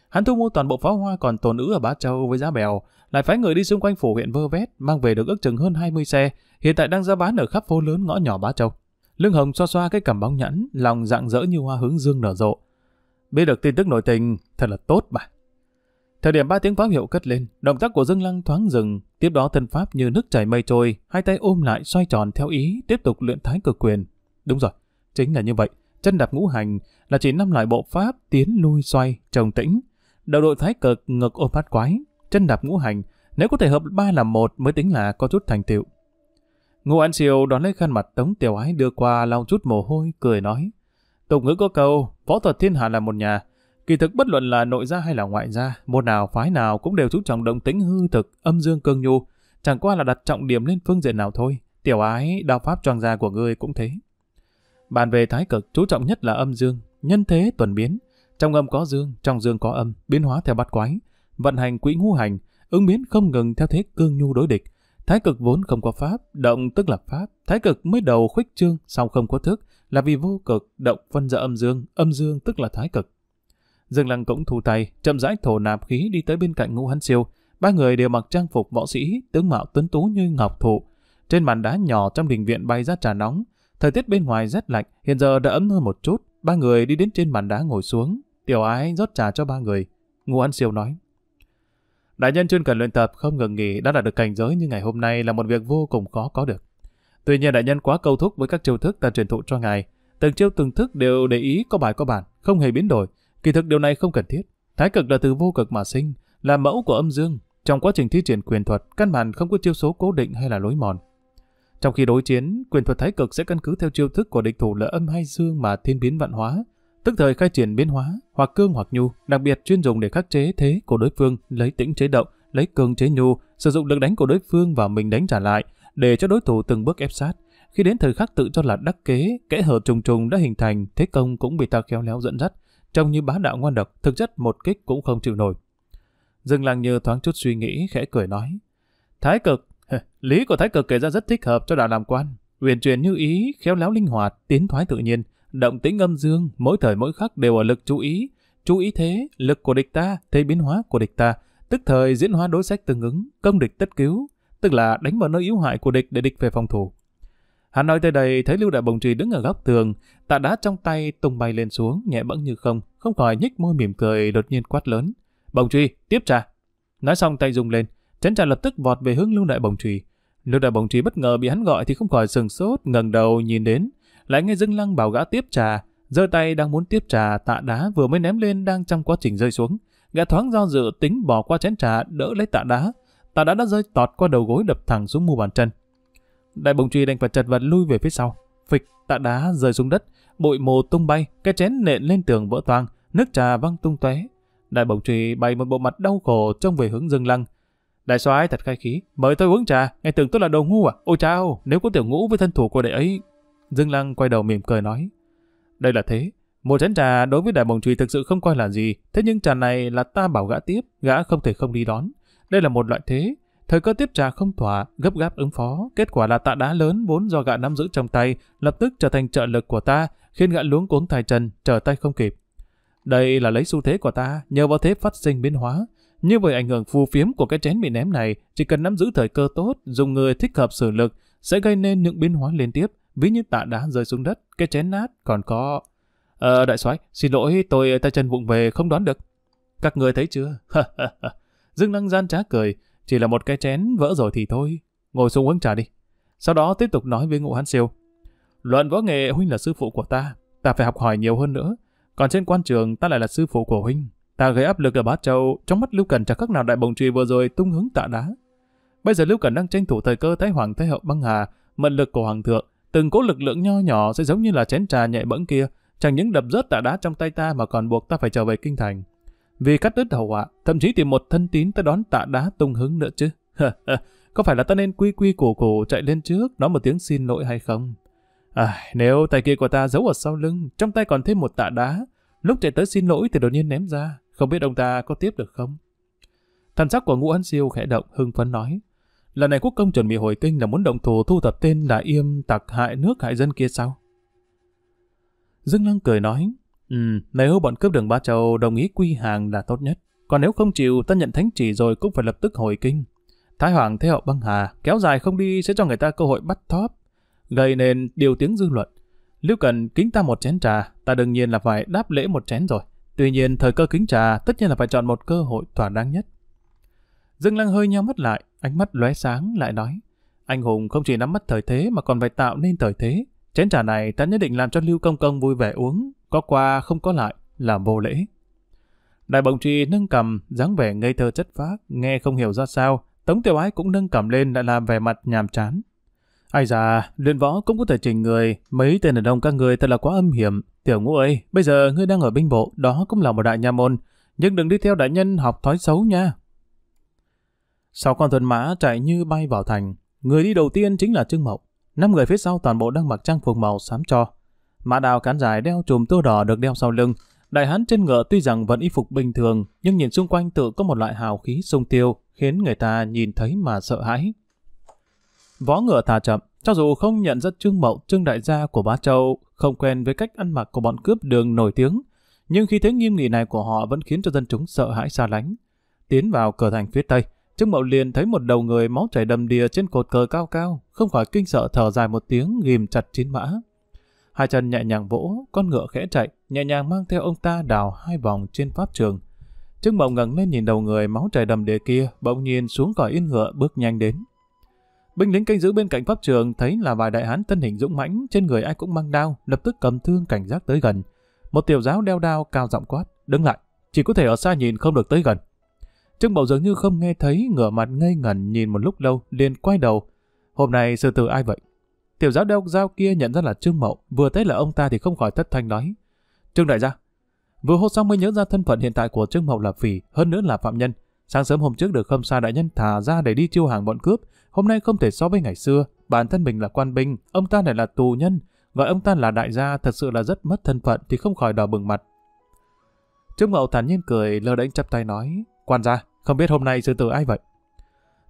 Hắn thu mua toàn bộ pháo hoa còn tồn ứ ở Bá Châu với giá bèo, lại phái người đi xung quanh phủ huyện vơ vét, mang về được ước chừng hơn 20 xe, hiện tại đang ra bán ở khắp phố lớn ngõ nhỏ Bá Châu. Lương Hồng xoa xoa cái cằm bóng nhẵn, lòng rạng rỡ như hoa hướng dương nở rộ. Biết được tin tức nội tình, thật là tốt mà. Thời điểm ba tiếng pháo hiệu cất lên, động tác của Dương Lăng thoáng dừng, tiếp đó thân pháp như nước chảy mây trôi, hai tay ôm lại xoay tròn theo ý, tiếp tục luyện thái cực quyền. Đúng rồi, chính là như vậy, chân đạp ngũ hành là chỉ năm loại bộ pháp tiến lui xoay, trồng tĩnh. Đầu đội thái cực ngực ôm phát quái, chân đạp ngũ hành, nếu có thể hợp ba làm một mới tính là có chút thành tựu. Ngô An Siêu đón lấy khăn mặt Tống Tiểu Ái đưa qua lau chút mồ hôi, cười nói. Tục ngữ có câu, võ thuật thiên hạ là một nhà. Kỳ thực bất luận là nội gia hay là ngoại gia, môn nào phái nào cũng đều chú trọng động tính hư thực, âm dương cương nhu. Chẳng qua là đặt trọng điểm lên phương diện nào thôi. Tiểu Ái, đạo pháp choàng gia của ngươi cũng thế. Bàn về thái cực, chú trọng nhất là âm dương, nhân thế tuần biến. Trong âm có dương, trong dương có âm, biến hóa theo bát quái vận hành quỹ ngũ hành, ứng biến không ngừng theo thế cương nhu đối địch. Thái cực vốn không có pháp, động tức là pháp. Thái cực mới đầu khuếch trương, sau không có thức, là vì vô cực, động phân ra âm dương, âm dương tức là thái cực. Dương Lăng cũng thu tay, chậm rãi thổ nạp khí đi tới bên cạnh ngũ Hán Siêu. Ba người đều mặc trang phục võ sĩ, tướng mạo tuấn tú như ngọc thụ. Trên bàn đá nhỏ trong đình viện bay ra trà nóng. Thời tiết bên ngoài rất lạnh, hiện giờ đã ấm hơn một chút. Ba người đi đến trên bàn đá ngồi xuống. Tiểu ái rót trà cho ba người. Ngô Hán Siêu nói. Đại nhân chuyên cần luyện tập không ngừng nghỉ đã đạt được cảnh giới như ngày hôm nay là một việc vô cùng khó có được. Tuy nhiên đại nhân quá câu thúc với các chiêu thức ta truyền thụ cho ngài, từng chiêu từng thức đều để ý có bài có bản, không hề biến đổi. Kỳ thực điều này không cần thiết. Thái cực là từ vô cực mà sinh, là mẫu của âm dương. Trong quá trình thi triển quyền thuật, căn bản không có chiêu số cố định hay là lối mòn. Trong khi đối chiến, quyền thuật thái cực sẽ căn cứ theo chiêu thức của địch thủ là âm hay dương mà thiên biến vạn hóa, tức thời khai triển biến hóa, hoặc cương hoặc nhu, đặc biệt chuyên dùng để khắc chế thế của đối phương, lấy tĩnh chế động, lấy cương chế nhu, sử dụng lực đánh của đối phương và mình đánh trả lại, để cho đối thủ từng bước ép sát. Khi đến thời khắc tự cho là đắc kế, kẽ hở trùng trùng đã hình thành, thế công cũng bị ta khéo léo dẫn dắt, trông như bá đạo ngoan độc, thực chất một kích cũng không chịu nổi. dừng Lăng Như thoáng chút suy nghĩ, khẽ cười nói. Thái cực, lý của thái cực kể ra rất thích hợp cho đạo làm quan. Uyển chuyển như ý, khéo léo linh hoạt, tiến thoái tự nhiên. Động tính âm dương, mỗi thời mỗi khắc đều ở lực chú ý. Chú ý thế, lực của địch ta, thế biến hóa của địch ta, tức thời diễn hóa đối sách tương ứng, công địch tất cứu, tức là đánh vào nơi yếu hại của địch để địch về phòng thủ. Hắn nói tới đây thấy Lưu Đại Bồng Trì đứng ở góc tường, tạ đá trong tay tung bay lên xuống, nhẹ bẫng như không, không khỏi nhích môi mỉm cười đột nhiên quát lớn. Bồng Trì, tiếp trà. Nói xong tay dùng lên, chén trà lập tức vọt về hướng Lưu Đại Bồng Trì. Lưu Đại Bồng Trì bất ngờ bị hắn gọi thì không khỏi sừng sốt, ngẩng đầu nhìn đến lại nghe Dương Lăng bảo gã tiếp trà, giơ tay đang muốn tiếp trà tạ đá vừa mới ném lên đang trong quá trình rơi xuống. Gã thoáng do dự tính bỏ qua chén trà đỡ lấy tạ đá, tạ đá đã rơi tọt qua đầu gối đập thẳng xuống mu bàn chân. Đại bồng truy đành phải chật vật lui về phía sau, phịch tạ đá rơi xuống đất, bụi mù tung bay, cái chén nện lên tường vỡ toang, nước trà văng tung tóe. Đại bồng truy bày một bộ mặt đau khổ trông về hướng Dương Lăng. Đại soái thật khai khí, mời tôi uống trà, ngay tưởng tôi là đồ ngu à? Ôi chao, nếu có tiểu ngũ với thân thủ của đệ ấy, Dương Lăng quay đầu mỉm cười nói. Đây là thế. Một chén trà đối với đại bồng trùy thực sự không coi là gì. Thế nhưng trà này là ta bảo gã tiếp, gã không thể không đi đón. Đây là một loại thế. Thời cơ tiếp trà không thỏa, gấp gáp ứng phó. Kết quả là tạ đá lớn vốn do gã nắm giữ trong tay, lập tức trở thành trợ lực của ta, khiến gã luống cuống tài trần, trở tay không kịp. Đây là lấy xu thế của ta, nhờ vào thế phát sinh biến hóa. Như vậy ảnh hưởng phù phiếm của cái chén bị ném này, chỉ cần nắm giữ thời cơ tốt, dùng người thích hợp sử lực, sẽ gây nên những biến hóa liên tiếp, ví như tạ đá rơi xuống đất, cái chén nát, còn có... Ờ, đại soái xin lỗi, tôi tay chân vụng về, không đoán được. Các người thấy chưa? Dương Năng gian trá cười, chỉ là một cái chén vỡ rồi thì thôi, ngồi xuống uống trà đi. Sau đó tiếp tục nói với ngũ Hán Siêu. Luận võ nghệ huynh là sư phụ của ta, ta phải học hỏi nhiều hơn nữa. Còn trên quan trường ta lại là sư phụ của huynh. Ta gây áp lực ở bát Châu, trong mắt Lưu Cần chẳng khác nào đại bồng trùy vừa rồi tung hứng tạ đá. Bây giờ Lưu Cần đang tranh thủ thời cơ thái hoàng thái hậu băng hà, mệnh lực của hoàng thượng, Từng cố lực lượng nho nhỏ sẽ giống như là chén trà nhẹ bẫng kia, chẳng những đập rớt tạ đá trong tay ta mà còn buộc ta phải trở về kinh thành. Vì cắt đứt hậu họa, thậm chí tìm một thân tín tới đón tạ đá tung hứng nữa chứ. Có phải là ta nên quy quy cổ cổ chạy lên trước, nói một tiếng xin lỗi hay không? À, nếu tay kia của ta giấu ở sau lưng, trong tay còn thêm một tạ đá, lúc chạy tới xin lỗi thì đột nhiên ném ra, không biết ông ta có tiếp được không? Thần sắc của Ngũ Ân Siêu khẽ động, hưng phấn nói. Lần này quốc công chuẩn bị hồi kinh là muốn động thủ thu thập tên đại Yêm tặc hại nước hại dân kia sao? Dương Lăng cười nói, Ừ, nếu bọn cướp đường Ba Châu đồng ý quy hàng là tốt nhất. Còn nếu không chịu, ta nhận thánh chỉ rồi cũng phải lập tức hồi kinh. Thái Hoàng thế hậu băng hà, kéo dài không đi sẽ cho người ta cơ hội bắt thóp, gây nên điều tiếng dư luận. Lưu Cần kính ta một chén trà, ta đương nhiên là phải đáp lễ một chén rồi. Tuy nhiên thời cơ kính trà tất nhiên là phải chọn một cơ hội thỏa đáng nhất. Dương Lăng hơi nheo mắt lại, ánh mắt lóe sáng lại nói. Anh hùng không chỉ nắm bắt thời thế mà còn phải tạo nên thời thế. Chén trà này ta nhất định làm cho Lưu Công Công vui vẻ uống, có qua không có lại, là vô lễ. Đại bồng trì nâng cầm, dáng vẻ ngây thơ chất phác, nghe không hiểu ra sao, Tống Tiểu Ái cũng nâng cầm lên lại làm vẻ mặt nhàm chán. Ai già, luyện võ cũng có thể trình người, mấy tên ở đông các người thật là quá âm hiểm. Tiểu ngũ ơi, bây giờ ngươi đang ở binh bộ, đó cũng là một đại nha môn, nhưng đừng đi theo đại nhân học thói xấu nha. Sau con thuần mã chạy như bay vào thành, người đi đầu tiên chính là Trương Mậu. Năm người phía sau toàn bộ đang mặc trang phục màu xám cho. Mã đào cán dài đeo chùm tua đỏ được đeo sau lưng. Đại hán trên ngựa tuy rằng vẫn y phục bình thường, nhưng nhìn xung quanh tự có một loại hào khí sung tiêu, khiến người ta nhìn thấy mà sợ hãi. võ ngựa thả chậm, cho dù không nhận ra Trương Mậu, Trương Đại gia của Bá Châu, không quen với cách ăn mặc của bọn cướp đường nổi tiếng, nhưng khi thế nghiêm nghị này của họ vẫn khiến cho dân chúng sợ hãi xa lánh. Tiến vào cửa thành phía Tây, Trương Mậu liền thấy một đầu người máu chảy đầm đìa trên cột cờ cao cao, không khỏi kinh sợ thở dài một tiếng ghim chặt chín mã. Hai chân nhẹ nhàng vỗ, con ngựa khẽ chạy, nhẹ nhàng mang theo ông ta đào hai vòng trên pháp trường. Trương Mậu ngẩng lên nhìn đầu người máu chảy đầm đìa kia, bỗng nhiên xuống khỏi yên ngựa bước nhanh đến. Binh lính canh giữ bên cạnh pháp trường thấy là vài đại hán thân hình dũng mãnh, trên người ai cũng mang đao, lập tức cầm thương cảnh giác tới gần. Một tiểu giáo đeo đao cao giọng quát, đứng lại, chỉ có thể ở xa nhìn không được tới gần. Trương Bầu dường như không nghe thấy, ngửa mặt ngây ngẩn nhìn một lúc lâu, liền quay đầu. Hôm nay sư tử ai vậy? Tiểu giáo đeo dao kia nhận ra là Trương Mậu, vừa thấy là ông ta thì không khỏi thất thanh nói. Trương đại gia. Vừa hô xong mới nhớ ra thân phận hiện tại của Trương Mậu là phỉ, hơn nữa là phạm nhân. Sáng sớm hôm trước được khâm xa đại nhân thả ra để đi chiêu hàng bọn cướp, hôm nay không thể so với ngày xưa. Bản thân mình là quan binh, ông ta lại là tù nhân, và ông ta là đại gia thật sự là rất mất thân phận thì không khỏi đỏ bừng mặt. Trương Mậu thản nhiên cười lơ đánh chắp tay nói, quan gia, không biết hôm nay sư tử ai vậy?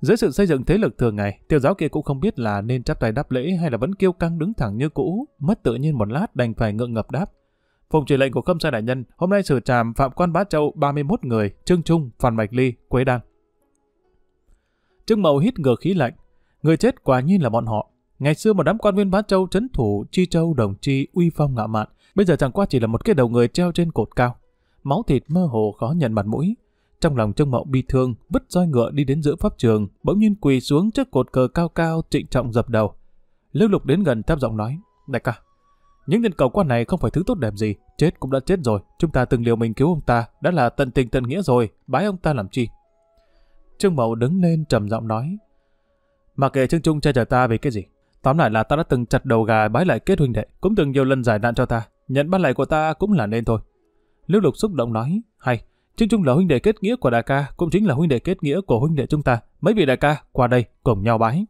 Dưới sự xây dựng thế lực thường ngày, tiểu giáo kia cũng không biết là nên chắp tay đáp lễ hay là vẫn kêu căng đứng thẳng như cũ, mất tự nhiên một lát đành phải ngượng ngập đáp. Phùng chỉ lệnh của khâm sai đại nhân, hôm nay xử tràm Phạm Quan Bá Châu 31 người, Trương Trung, Phan Mạch Ly, Quế Đan. Trương Mậu hít ngược khí lạnh, người chết quả nhiên là bọn họ. Ngày xưa một đám quan viên Bá Châu trấn thủ Chi Châu đồng chi uy phong ngạo mạn, bây giờ chẳng qua chỉ là một cái đầu người treo trên cột cao. Máu thịt mơ hồ khó nhận mặt mũi, trong lòng Trương Mậu bi thương, vứt roi ngựa đi đến giữa pháp trường, bỗng nhiên quỳ xuống trước cột cờ cao cao trịnh trọng dập đầu. Lưu Lục đến gần thấp giọng nói, đại ca, những tên cầu quan này không phải thứ tốt đẹp gì, chết cũng đã chết rồi, chúng ta từng liều mình cứu ông ta, đã là tận tình tận nghĩa rồi, bái ông ta làm chi. Trương Mậu đứng lên trầm giọng nói, mà kệ Trương Trung che chở ta về cái gì, tóm lại là ta đã từng chặt đầu gà bái lại kết huynh đệ, cũng từng nhiều lần giải nạn cho ta, nhận bắt lại của ta cũng là nên thôi. Lưu Lục xúc động nói, hay, Trinh chung là huynh đệ kết nghĩa của đại ca, cũng chính là huynh đệ kết nghĩa của huynh đệ chúng ta. Mấy vị đại ca qua đây cùng nhau bái.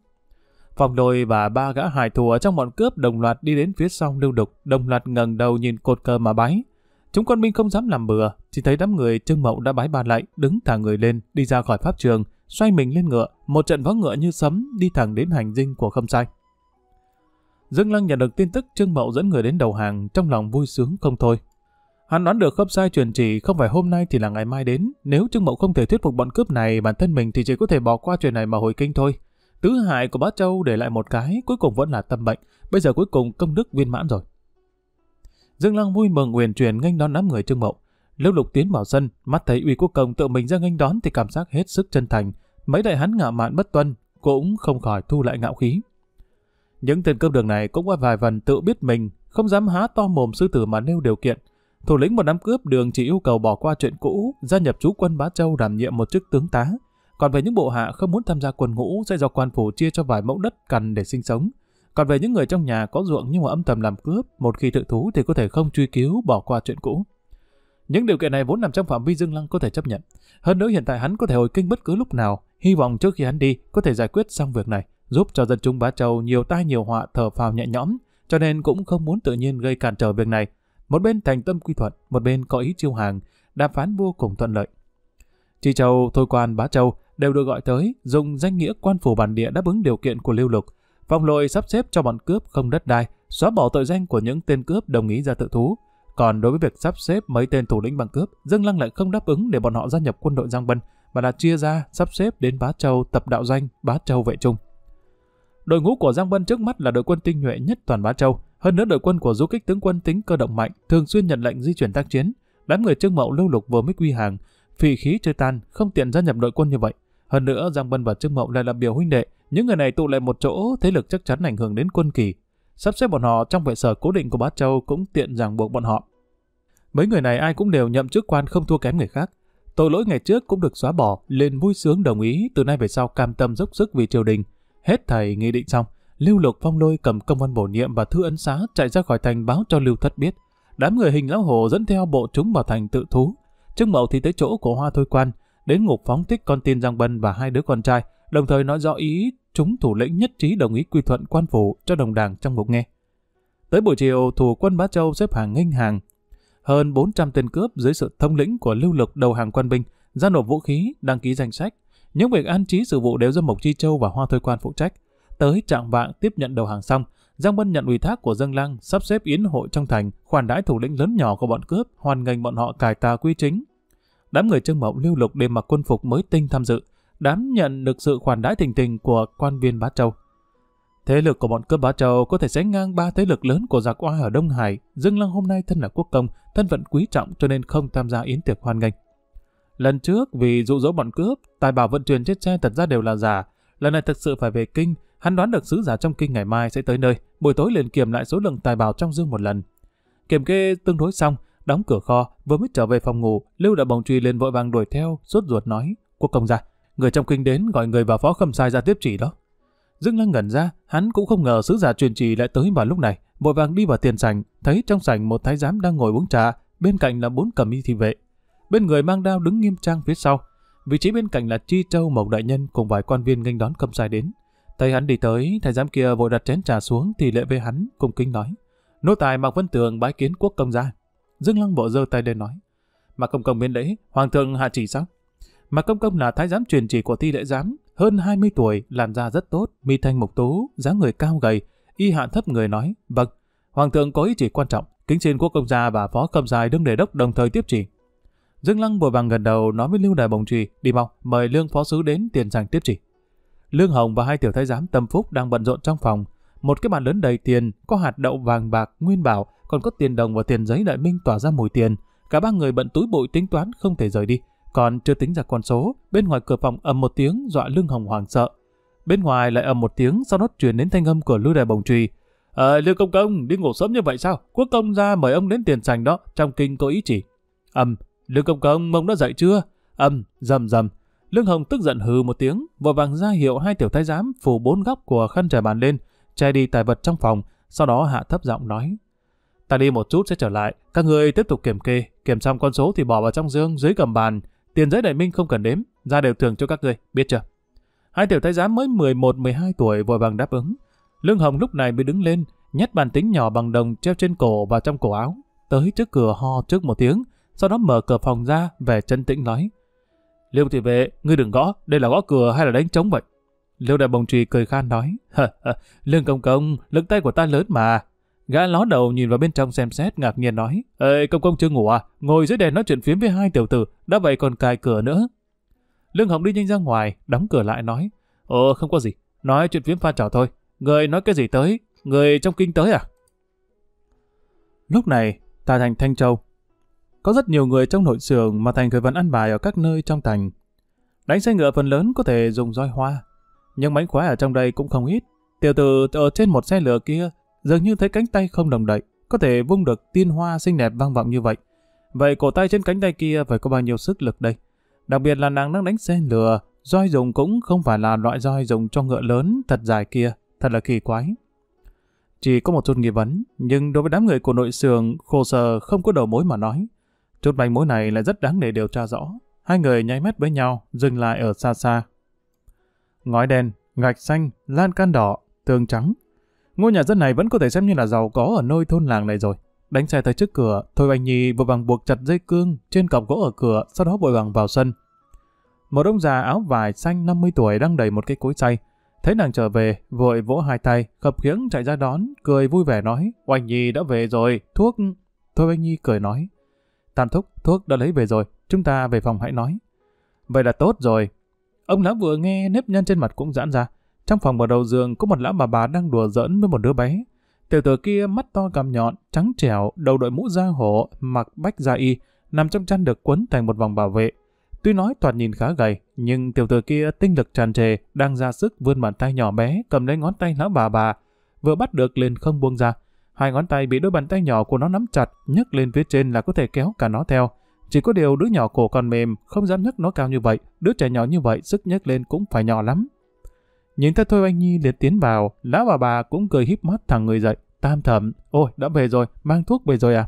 Phòng đồi và ba gã hải thù ở trong bọn cướp đồng loạt đi đến phía sau lưu đục, đồng loạt ngẩng đầu nhìn cột cờ mà bái. Chúng quân binh không dám làm bừa, chỉ thấy đám người Trương Mậu đã bái ba lại, đứng thả người lên, đi ra khỏi pháp trường, xoay mình lên ngựa, một trận vó ngựa như sấm đi thẳng đến hành dinh của Khâm Sai. Dương Lăng nhận được tin tức Trương Mậu dẫn người đến đầu hàng, trong lòng vui sướng không thôi. Hắn đoán được khớp sai truyền chỉ không phải hôm nay thì là ngày mai đến. Nếu Trương Mậu không thể thuyết phục bọn cướp này, bản thân mình thì chỉ có thể bỏ qua chuyện này mà hồi kinh thôi. Tứ hại của bá Châu để lại một cái, cuối cùng vẫn là tâm bệnh. Bây giờ cuối cùng công đức viên mãn rồi. Dương Lăng vui mừng uyển chuyển nghênh đón đám người Trương Mậu. Lưu Lục tiến vào sân, mắt thấy uy quốc công tự mình ra nghênh đón thì cảm giác hết sức chân thành. Mấy đại hắn ngạo mạn bất tuân cũng không khỏi thu lại ngạo khí. Những tên cướp đường này cũng qua vài phần tự biết mình, không dám há to mồm sư tử mà nêu điều kiện, Thủ lĩnh một đám cướp đường chỉ yêu cầu bỏ qua chuyện cũ, gia nhập chú quân Bá Châu đảm nhiệm một chức tướng tá. Còn về những bộ hạ không muốn tham gia quân ngũ sẽ do quan phủ chia cho vài mẫu đất cần để sinh sống. Còn về những người trong nhà có ruộng nhưng mà âm thầm làm cướp, một khi tự thú thì có thể không truy cứu bỏ qua chuyện cũ. Những điều kiện này vốn nằm trong phạm vi Dương Lăng có thể chấp nhận. Hơn nữa hiện tại hắn có thể hồi kinh bất cứ lúc nào, hy vọng trước khi hắn đi có thể giải quyết xong việc này, giúp cho dân chúng Bá Châu nhiều tai nhiều họa thở phào nhẹ nhõm, cho nên cũng không muốn tự nhiên gây cản trở việc này, một bên thành tâm quy thuận, một bên có ý chiêu hàng, đàm phán vô cùng thuận lợi. Chi Châu, Thôi Quan, Bá Châu đều được gọi tới, dùng danh nghĩa quan phủ bản địa đáp ứng điều kiện của Lưu Lục. phòng lội sắp xếp cho bọn cướp không đất đai, xóa bỏ tội danh của những tên cướp đồng ý ra tự thú. Còn đối với việc sắp xếp mấy tên thủ lĩnh bằng cướp, Dương Lăng lại không đáp ứng để bọn họ gia nhập quân đội Giang Vân mà là chia ra sắp xếp đến Bá Châu tập đạo danh Bá Châu vệ trung. Đội ngũ của Giang Vân trước mắt là đội quân tinh nhuệ nhất toàn Bá Châu, hơn nữa đội quân của du kích tướng quân tính cơ động mạnh, thường xuyên nhận lệnh di chuyển tác chiến. Đám người trương mậu lưu lục vừa mới quy hàng, phì khí chơi tan, không tiện gia nhập đội quân như vậy. Hơn nữa Giang Bân và Trương Mậu lại là biểu huynh đệ, những người này tụ lại một chỗ, thế lực chắc chắn ảnh hưởng đến quân kỳ. Sắp xếp bọn họ trong vệ sở cố định của Bát Châu cũng tiện ràng buộc bọn họ. Mấy người này ai cũng đều nhậm chức quan không thua kém người khác. Tội lỗi ngày trước cũng được xóa bỏ, liền vui sướng đồng ý từ nay về sau cam tâm dốc sức vì triều đình. Hết thầy nghị định xong, Lưu Lục Phong Lôi cầm công văn bổ nhiệm và thư ấn xá chạy ra khỏi thành báo cho Lưu Thất biết. Đám người hình lão hồ dẫn theo bộ chúng vào thành tự thú. Trương Mậu thì tới chỗ của Hoa Thôi Quan, đến ngục phóng thích con tin Giang Bân và hai đứa con trai, đồng thời nói rõ ý chúng thủ lĩnh nhất trí đồng ý quy thuận quan phủ cho đồng đảng trong ngục nghe. Tới buổi chiều, thủ quân Bá Châu xếp hàng nghênh hàng. Hơn 400 tên cướp dưới sự thông lĩnh của lưu Lục đầu hàng quan binh, ra nộp vũ khí, đăng ký danh sách. Những việc an trí sự vụ đều do Mộc Chi Châu và Hoa Thôi Quan phụ trách. Tới trạng vạng tiếp nhận đầu hàng xong, Giang Bân nhận ủy thác của dương lang sắp xếp yến hội trong thành, khoản đãi thủ lĩnh lớn nhỏ của bọn cướp, hoàn ngành bọn họ cải tà quy chính. Đám người trưng mộng lưu lục đêm mặc quân phục mới tinh tham dự, đám nhận được sự khoản đãi tình tình của quan viên Bá Châu. Thế lực của bọn cướp Bá Châu có thể sánh ngang ba thế lực lớn của giặc oa ở Đông Hải. Dương Lăng hôm nay thân là quốc công, thân phận quý trọng cho nên không tham gia yến tiệc hoan nghênh. Lần trước vì dụ dỗ bọn cướp, tài bảo vận chuyển trên xe thật ra đều là giả. Lần này thật sự phải về kinh, Hắn đoán được sứ giả trong kinh ngày mai sẽ tới nơi, buổi tối liền kiểm lại số lượng tài bảo trong dương một lần. Kiểm kê tương đối xong, đóng cửa kho, vừa mới trở về phòng ngủ, Lưu đã bồng truy lên vội vàng đuổi theo, sốt ruột nói, quốc công gia, người trong kinh đến gọi người vào phó khâm sai ra tiếp chỉ đó. Dương Lăng ngẩn ra, hắn cũng không ngờ sứ giả truyền chỉ lại tới vào lúc này, vội vàng đi vào tiền sảnh, thấy trong sảnh một thái giám đang ngồi uống trà, bên cạnh là bốn cầm y thị vệ. Bên người mang đao đứng nghiêm trang phía sau, vị trí bên cạnh là Chi Châu Mộc Đại Nhân cùng vài quan viên nghênh đón khâm sai đến. Thấy hắn đi tới, thái giám kia vội đặt chén trà xuống thì lễ với hắn, cung kính nói. Nô tài Mạc Vân Tường bái kiến quốc công gia. Dương Lăng Bộ giơ tay lên nói. Mạc Công Công miễn lễ, Hoàng thượng hạ chỉ sao? Mạc Công Công là thái giám truyền chỉ của thi lễ giám, hơn 20 tuổi, làn da rất tốt, mi thanh mục tú, dáng người cao gầy, y hạ thấp người nói. Vâng, Hoàng thượng có ý chỉ quan trọng, kính xin quốc công gia và phó công dài đương đề đốc đồng thời tiếp chỉ. Dương Lăng vội vàng gần đầu nói với Lưu đại Bồng Trì, đi mau, mời Lương Phó Sứ đến tiền sàng tiếp chỉ. Lương Hồng và hai tiểu thái giám tâm phúc đang bận rộn trong phòng. Một cái bàn lớn đầy tiền, có hạt đậu vàng bạc, nguyên bảo, còn có tiền đồng và tiền giấy đại minh tỏa ra mùi tiền. Cả ba người bận túi bụi tính toán không thể rời đi. Còn chưa tính ra con số, bên ngoài cửa phòng ầm một tiếng dọa Lương Hồng hoảng sợ. Bên ngoài lại ầm một tiếng sau đó truyền đến thanh âm của lưu đại bồng trùy. À, ờ, Lương Công Công, đi ngủ sớm như vậy sao? Quốc công ra mời ông đến tiền sành đó, trong kinh có ý chỉ. Ầm, Lưu Công Công, mông đã dậy chưa? Ầm, rầm rầm, Lương Hồng tức giận hừ một tiếng, vội vàng ra hiệu hai tiểu thái giám phủ bốn góc của khăn trải bàn lên, che đi tài vật trong phòng, sau đó hạ thấp giọng nói. Ta đi một chút sẽ trở lại, các người tiếp tục kiểm kê, kiểm xong con số thì bỏ vào trong dương dưới cầm bàn, tiền giấy đại minh không cần đếm, ra đều thưởng cho các người, biết chưa? Hai tiểu thái giám mới 11-12 tuổi vội vàng đáp ứng. Lương Hồng lúc này mới đứng lên, nhét bàn tính nhỏ bằng đồng treo trên cổ và trong cổ áo, tới trước cửa ho trước một tiếng, sau đó mở cửa phòng ra, vẻ chân tĩnh nói. Liêu thị vệ, ngươi đừng gõ, đây là gõ cửa hay là đánh trống vậy? Liêu đại bồng trì cười khan nói, hơ hơ, lương công công, lực tay của ta lớn mà. Gã ló đầu nhìn vào bên trong xem xét ngạc nhiên nói, Ê, công công chưa ngủ à, ngồi dưới đèn nói chuyện phiếm với hai tiểu tử, đã vậy còn cài cửa nữa. Lương Hồng đi nhanh ra ngoài, đóng cửa lại nói, Ồ, không có gì, nói chuyện phiếm pha trò thôi, người nói cái gì tới, người trong kinh tới à? Lúc này, tại thành Thanh Châu, có rất nhiều người trong nội sường mà Thành gửi vẫn ăn bài ở các nơi trong thành. Đánh xe ngựa phần lớn có thể dùng roi hoa, nhưng mánh khóe ở trong đây cũng không ít. Tiểu tử ở trên một xe lửa kia dường như thấy cánh tay không đồng đậy, có thể vung được tiên hoa xinh đẹp vang vọng như vậy. Vậy cổ tay trên cánh tay kia phải có bao nhiêu sức lực đây? Đặc biệt là nàng đang đánh xe lửa, roi dùng cũng không phải là loại roi dùng cho ngựa lớn thật dài kia, thật là kỳ quái. Chỉ có một chút nghi vấn, nhưng đối với đám người của nội sường khổ sờ không có đầu mối mà nói. Chút manh mối này lại rất đáng để điều tra rõ. Hai người nháy mắt với nhau, dừng lại ở xa xa. Ngói đen, gạch xanh, lan can đỏ, tường trắng. Ngôi nhà dân này vẫn có thể xem như là giàu có ở nơi thôn làng này rồi. Đánh xe tới trước cửa, Thôi Anh Nhi vừa vàng buộc chặt dây cương trên cọc gỗ ở cửa, sau đó vội vàng vào sân. Một ông già áo vải xanh 50 tuổi đang đầy một cái cối xay. Thấy nàng trở về, vội vỗ hai tay, khập khiễng chạy ra đón, cười vui vẻ nói, Oanh Nhi đã về rồi, thuốc... Thôi anh Nhi cười nói, Tam thúc, thuốc đã lấy về rồi, chúng ta về phòng hãy nói. Vậy là tốt rồi. Ông lão vừa nghe nếp nhăn trên mặt cũng giãn ra. Trong phòng ở đầu giường có một lão bà bà đang đùa giỡn với một đứa bé. Tiểu tử kia mắt to cằm nhọn, trắng trẻo, đầu đội mũ da hổ, mặc bách da y, nằm trong chăn được quấn thành một vòng bảo vệ. Tuy nói toàn nhìn khá gầy, nhưng tiểu tử kia tinh lực tràn trề, đang ra sức vươn bàn tay nhỏ bé cầm lấy ngón tay lão bà bà, vừa bắt được liền không buông ra. Hai ngón tay bị đôi bàn tay nhỏ của nó nắm chặt, nhấc lên phía trên là có thể kéo cả nó theo. Chỉ có điều đứa nhỏ cổ còn mềm, không dám nhấc nó cao như vậy, đứa trẻ nhỏ như vậy sức nhấc lên cũng phải nhỏ lắm. Nhìn thấy Thôi Anh Nhi liệt tiến vào, lão bà bà cũng cười híp mắt thằng người dậy, tam thẩm, ôi đã về rồi, mang thuốc về rồi à?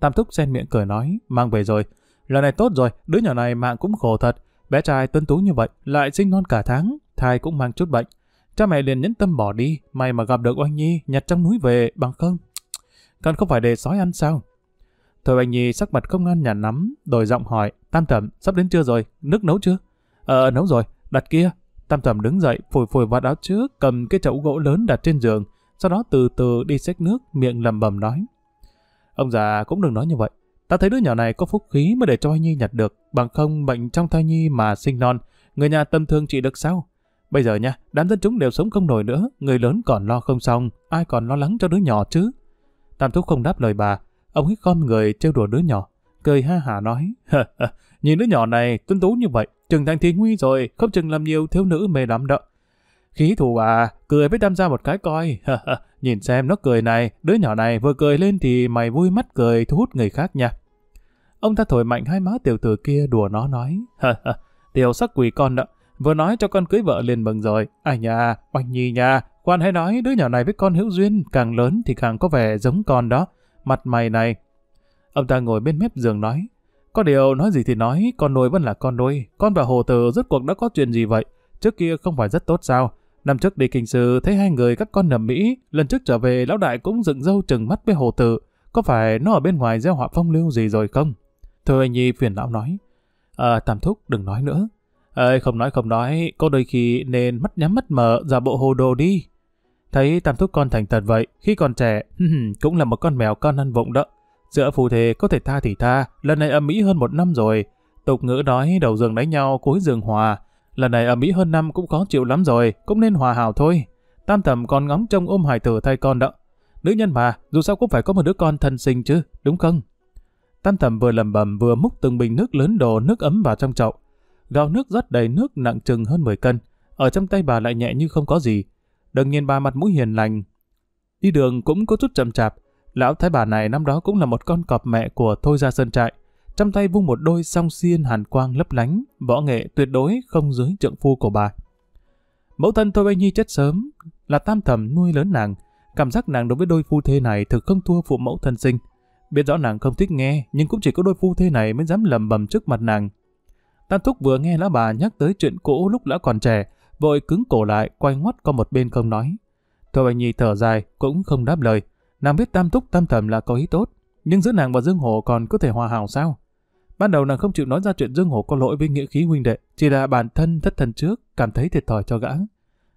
Tam thúc sen miệng cười nói, mang về rồi, lần này tốt rồi, đứa nhỏ này mạng cũng khổ thật, bé trai tuân tú như vậy, lại sinh non cả tháng, thai cũng mang chút bệnh, Cha mẹ liền nhẫn tâm bỏ đi, mày mà gặp được oanh nhi nhặt trong núi về bằng không. Còn không phải để sói ăn sao? Thôi oanh nhi sắc mặt không ăn nhàn lắm, đổi giọng hỏi, tam thẩm, sắp đến trưa rồi, nước nấu chưa? Ờ, nấu rồi, đặt kia. Tam thẩm đứng dậy, phủi phủi vạt áo trước, cầm cái chậu gỗ lớn đặt trên giường, sau đó từ từ đi xách nước, miệng lẩm bẩm nói. Ông già cũng đừng nói như vậy, Ta thấy đứa nhỏ này có phúc khí mới để cho anh Nhi nhặt được, bằng không bệnh trong thai Nhi mà sinh non, người nhà tâm thương chị được sao? Bây giờ nha, đám dân chúng đều sống không nổi nữa, người lớn còn lo không xong, ai còn lo lắng cho đứa nhỏ chứ? Tam Thúc không đáp lời bà, ông hít con người trêu đùa đứa nhỏ, cười ha hả nói, nhìn đứa nhỏ này tuấn tú như vậy, trưởng thành thì nguy rồi, không chừng làm nhiều thiếu nữ mê lắm đó. Khí thù bà cười với Tam gia một cái coi, nhìn xem nó cười này, đứa nhỏ này vừa cười lên thì mày vui mắt cười thu hút người khác nha. Ông ta thổi mạnh hai má tiểu tử kia đùa nó nói, tiểu sắc quỷ con đó, vừa nói cho con cưới vợ liền mừng rồi. À nhà, oanh nhi nhà, quan hãy nói đứa nhỏ này với con hữu duyên, càng lớn thì càng có vẻ giống con đó. Mặt mày này. Ông ta ngồi bên mép giường nói, có điều nói gì thì nói, con nuôi vẫn là con nuôi. Con và hồ tử rốt cuộc đã có chuyện gì vậy? Trước kia không phải rất tốt sao? Năm trước đi kinh sư thấy hai người các con nằm Mỹ, lần trước trở về lão đại cũng dựng râu trừng mắt với hồ tử. Có phải nó ở bên ngoài gieo họa phong lưu gì rồi không? Thưa anh Nhi phiền lão nói. À, Tam Thúc đừng nói nữa. Ơi không nói không nói, có đôi khi nên mắt nhắm mắt mở giả bộ hồ đồ đi. Thấy tam thúc con thành thật vậy, khi còn trẻ, cũng là một con mèo con ăn vụng đó. Giữa phù thề có thể tha thì tha, lần này âm mỹ hơn một năm rồi. Tục ngữ nói đầu giường đánh nhau cuối giường hòa. Lần này âm mỹ hơn năm cũng khó chịu lắm rồi, cũng nên hòa hảo thôi. Tam thẩm còn ngóng trông ôm hài tử thay con đó. Nữ nhân mà, dù sao cũng phải có một đứa con thân sinh chứ, đúng không? Tam thẩm vừa lầm bầm vừa múc từng bình nước lớn đồ nước ấm vào trong chậu gạo nước rất đầy nước nặng chừng hơn 10 cân, ở trong tay bà lại nhẹ như không có gì. Đương nhiên bà mặt mũi hiền lành. Đi đường cũng có chút chậm chạp, lão thái bà này năm đó cũng là một con cọp mẹ của Thôi Gia Sơn Trại. Trong tay vung một đôi song xiên hàn quang lấp lánh, võ nghệ tuyệt đối không dưới trượng phu của bà. Mẫu thân Thôi Bay Nhi chết sớm, là tam thầm nuôi lớn nàng. Cảm giác nàng đối với đôi phu thê này thực không thua phụ mẫu thân sinh. Biết rõ nàng không thích nghe, nhưng cũng chỉ có đôi phu thê này mới dám lầm bầm trước mặt nàng Tam Thúc vừa nghe lão bà nhắc tới chuyện cũ lúc lão còn trẻ, vội cứng cổ lại, quay ngoắt qua một bên không nói. Thôi bà Nhi thở dài, cũng không đáp lời. Nàng biết Tam Thúc tam thầm là có ý tốt, nhưng giữa nàng và Dương Hổ còn có thể hòa hảo sao? Ban đầu nàng không chịu nói ra chuyện Dương Hổ có lỗi với nghĩa khí huynh đệ, chỉ là bản thân thất thần trước, cảm thấy thiệt thòi cho gã.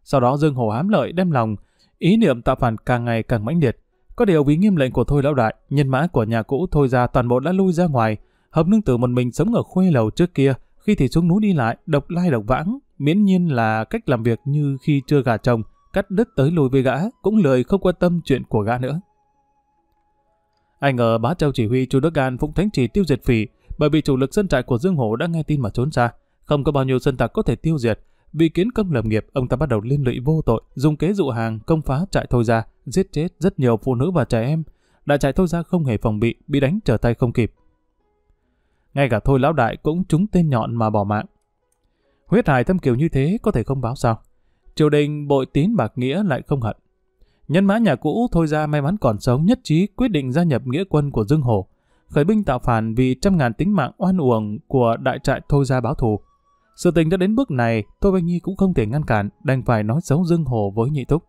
Sau đó Dương Hổ hám lợi đem lòng, ý niệm tạo phản càng ngày càng mãnh liệt. Có điều vì nghiêm lệnh của Thôi Lão Đại, nhân mã của nhà cũ Thôi ra toàn bộ đã lui ra ngoài, hợp nương tử một mình sống ở khuê lầu trước kia, khi thì xuống núi đi lại, độc lai độc vãng, miễn nhiên là cách làm việc như khi chưa gà chồng, cắt đứt tới lùi với gã, cũng lời không quan tâm chuyện của gã nữa. Ai ngờ bá châu chỉ huy chu Đức Gan phụng thánh chỉ tiêu diệt phỉ, bởi vì chủ lực sân trại của Dương Hổ đã nghe tin mà trốn xa, không có bao nhiêu sân tặc có thể tiêu diệt. Vì kiến công lập nghiệp, ông ta bắt đầu liên lụy vô tội, dùng kế dụ hàng, công phá trại thôi ra, giết chết rất nhiều phụ nữ và trẻ em. Đại trại thôi ra không hề phòng bị, bị đánh trở tay không kịp. Ngay cả thôi lão đại cũng trúng tên nhọn mà bỏ mạng. Huyết hải thâm kiều như thế có thể không báo sao? Triều đình bội tín bạc nghĩa lại không hận. Nhân mã nhà cũ thôi ra may mắn còn sống nhất trí quyết định gia nhập nghĩa quân của Dương Hồ, khởi binh tạo phản vì trăm ngàn tính mạng oan uổng của đại trại thôi ra báo thù. Sự tình đã đến bước này, Thôi Bạch Nhi cũng không thể ngăn cản, đành phải nói xấu Dương Hồ với nhị thúc.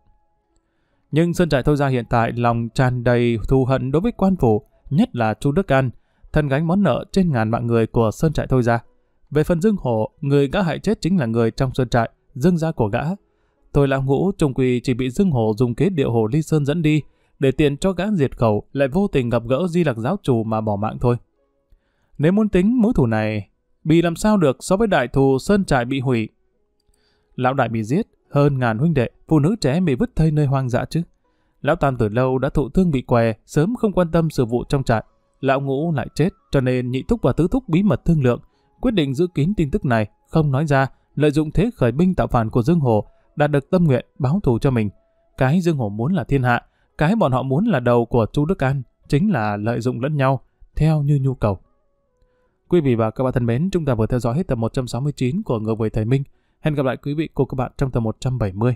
Nhưng sơn trại thôi ra hiện tại lòng tràn đầy thù hận đối với quan phủ, nhất là Chu Đức An, thân gánh món nợ trên ngàn mạng người của Sơn Trại Thôi ra Về phần Dương Hổ, người gã hại chết chính là người trong Sơn Trại, Dương Gia của gã. Thôi Lão Ngũ trung quỳ chỉ bị Dương Hổ dùng kế điệu hồ Ly Sơn dẫn đi, để tiện cho gã diệt khẩu lại vô tình gặp gỡ di lạc giáo chủ mà bỏ mạng thôi. Nếu muốn tính mối thủ này, bị làm sao được so với đại thù Sơn Trại bị hủy. Lão đại bị giết, hơn ngàn huynh đệ, phụ nữ trẻ bị vứt thây nơi hoang dã chứ. Lão Tam từ lâu đã thụ thương bị què, sớm không quan tâm sự vụ trong trại lão ngũ lại chết, cho nên nhị thúc và tứ thúc bí mật thương lượng, quyết định giữ kín tin tức này, không nói ra, lợi dụng thế khởi binh tạo phản của Dương Hồ, đạt được tâm nguyện báo thù cho mình. Cái Dương Hồ muốn là thiên hạ, cái bọn họ muốn là đầu của Chu Đức An, chính là lợi dụng lẫn nhau, theo như nhu cầu. Quý vị và các bạn thân mến, chúng ta vừa theo dõi hết tập 169 của người với Thầy Minh. Hẹn gặp lại quý vị cô các bạn trong tập 170.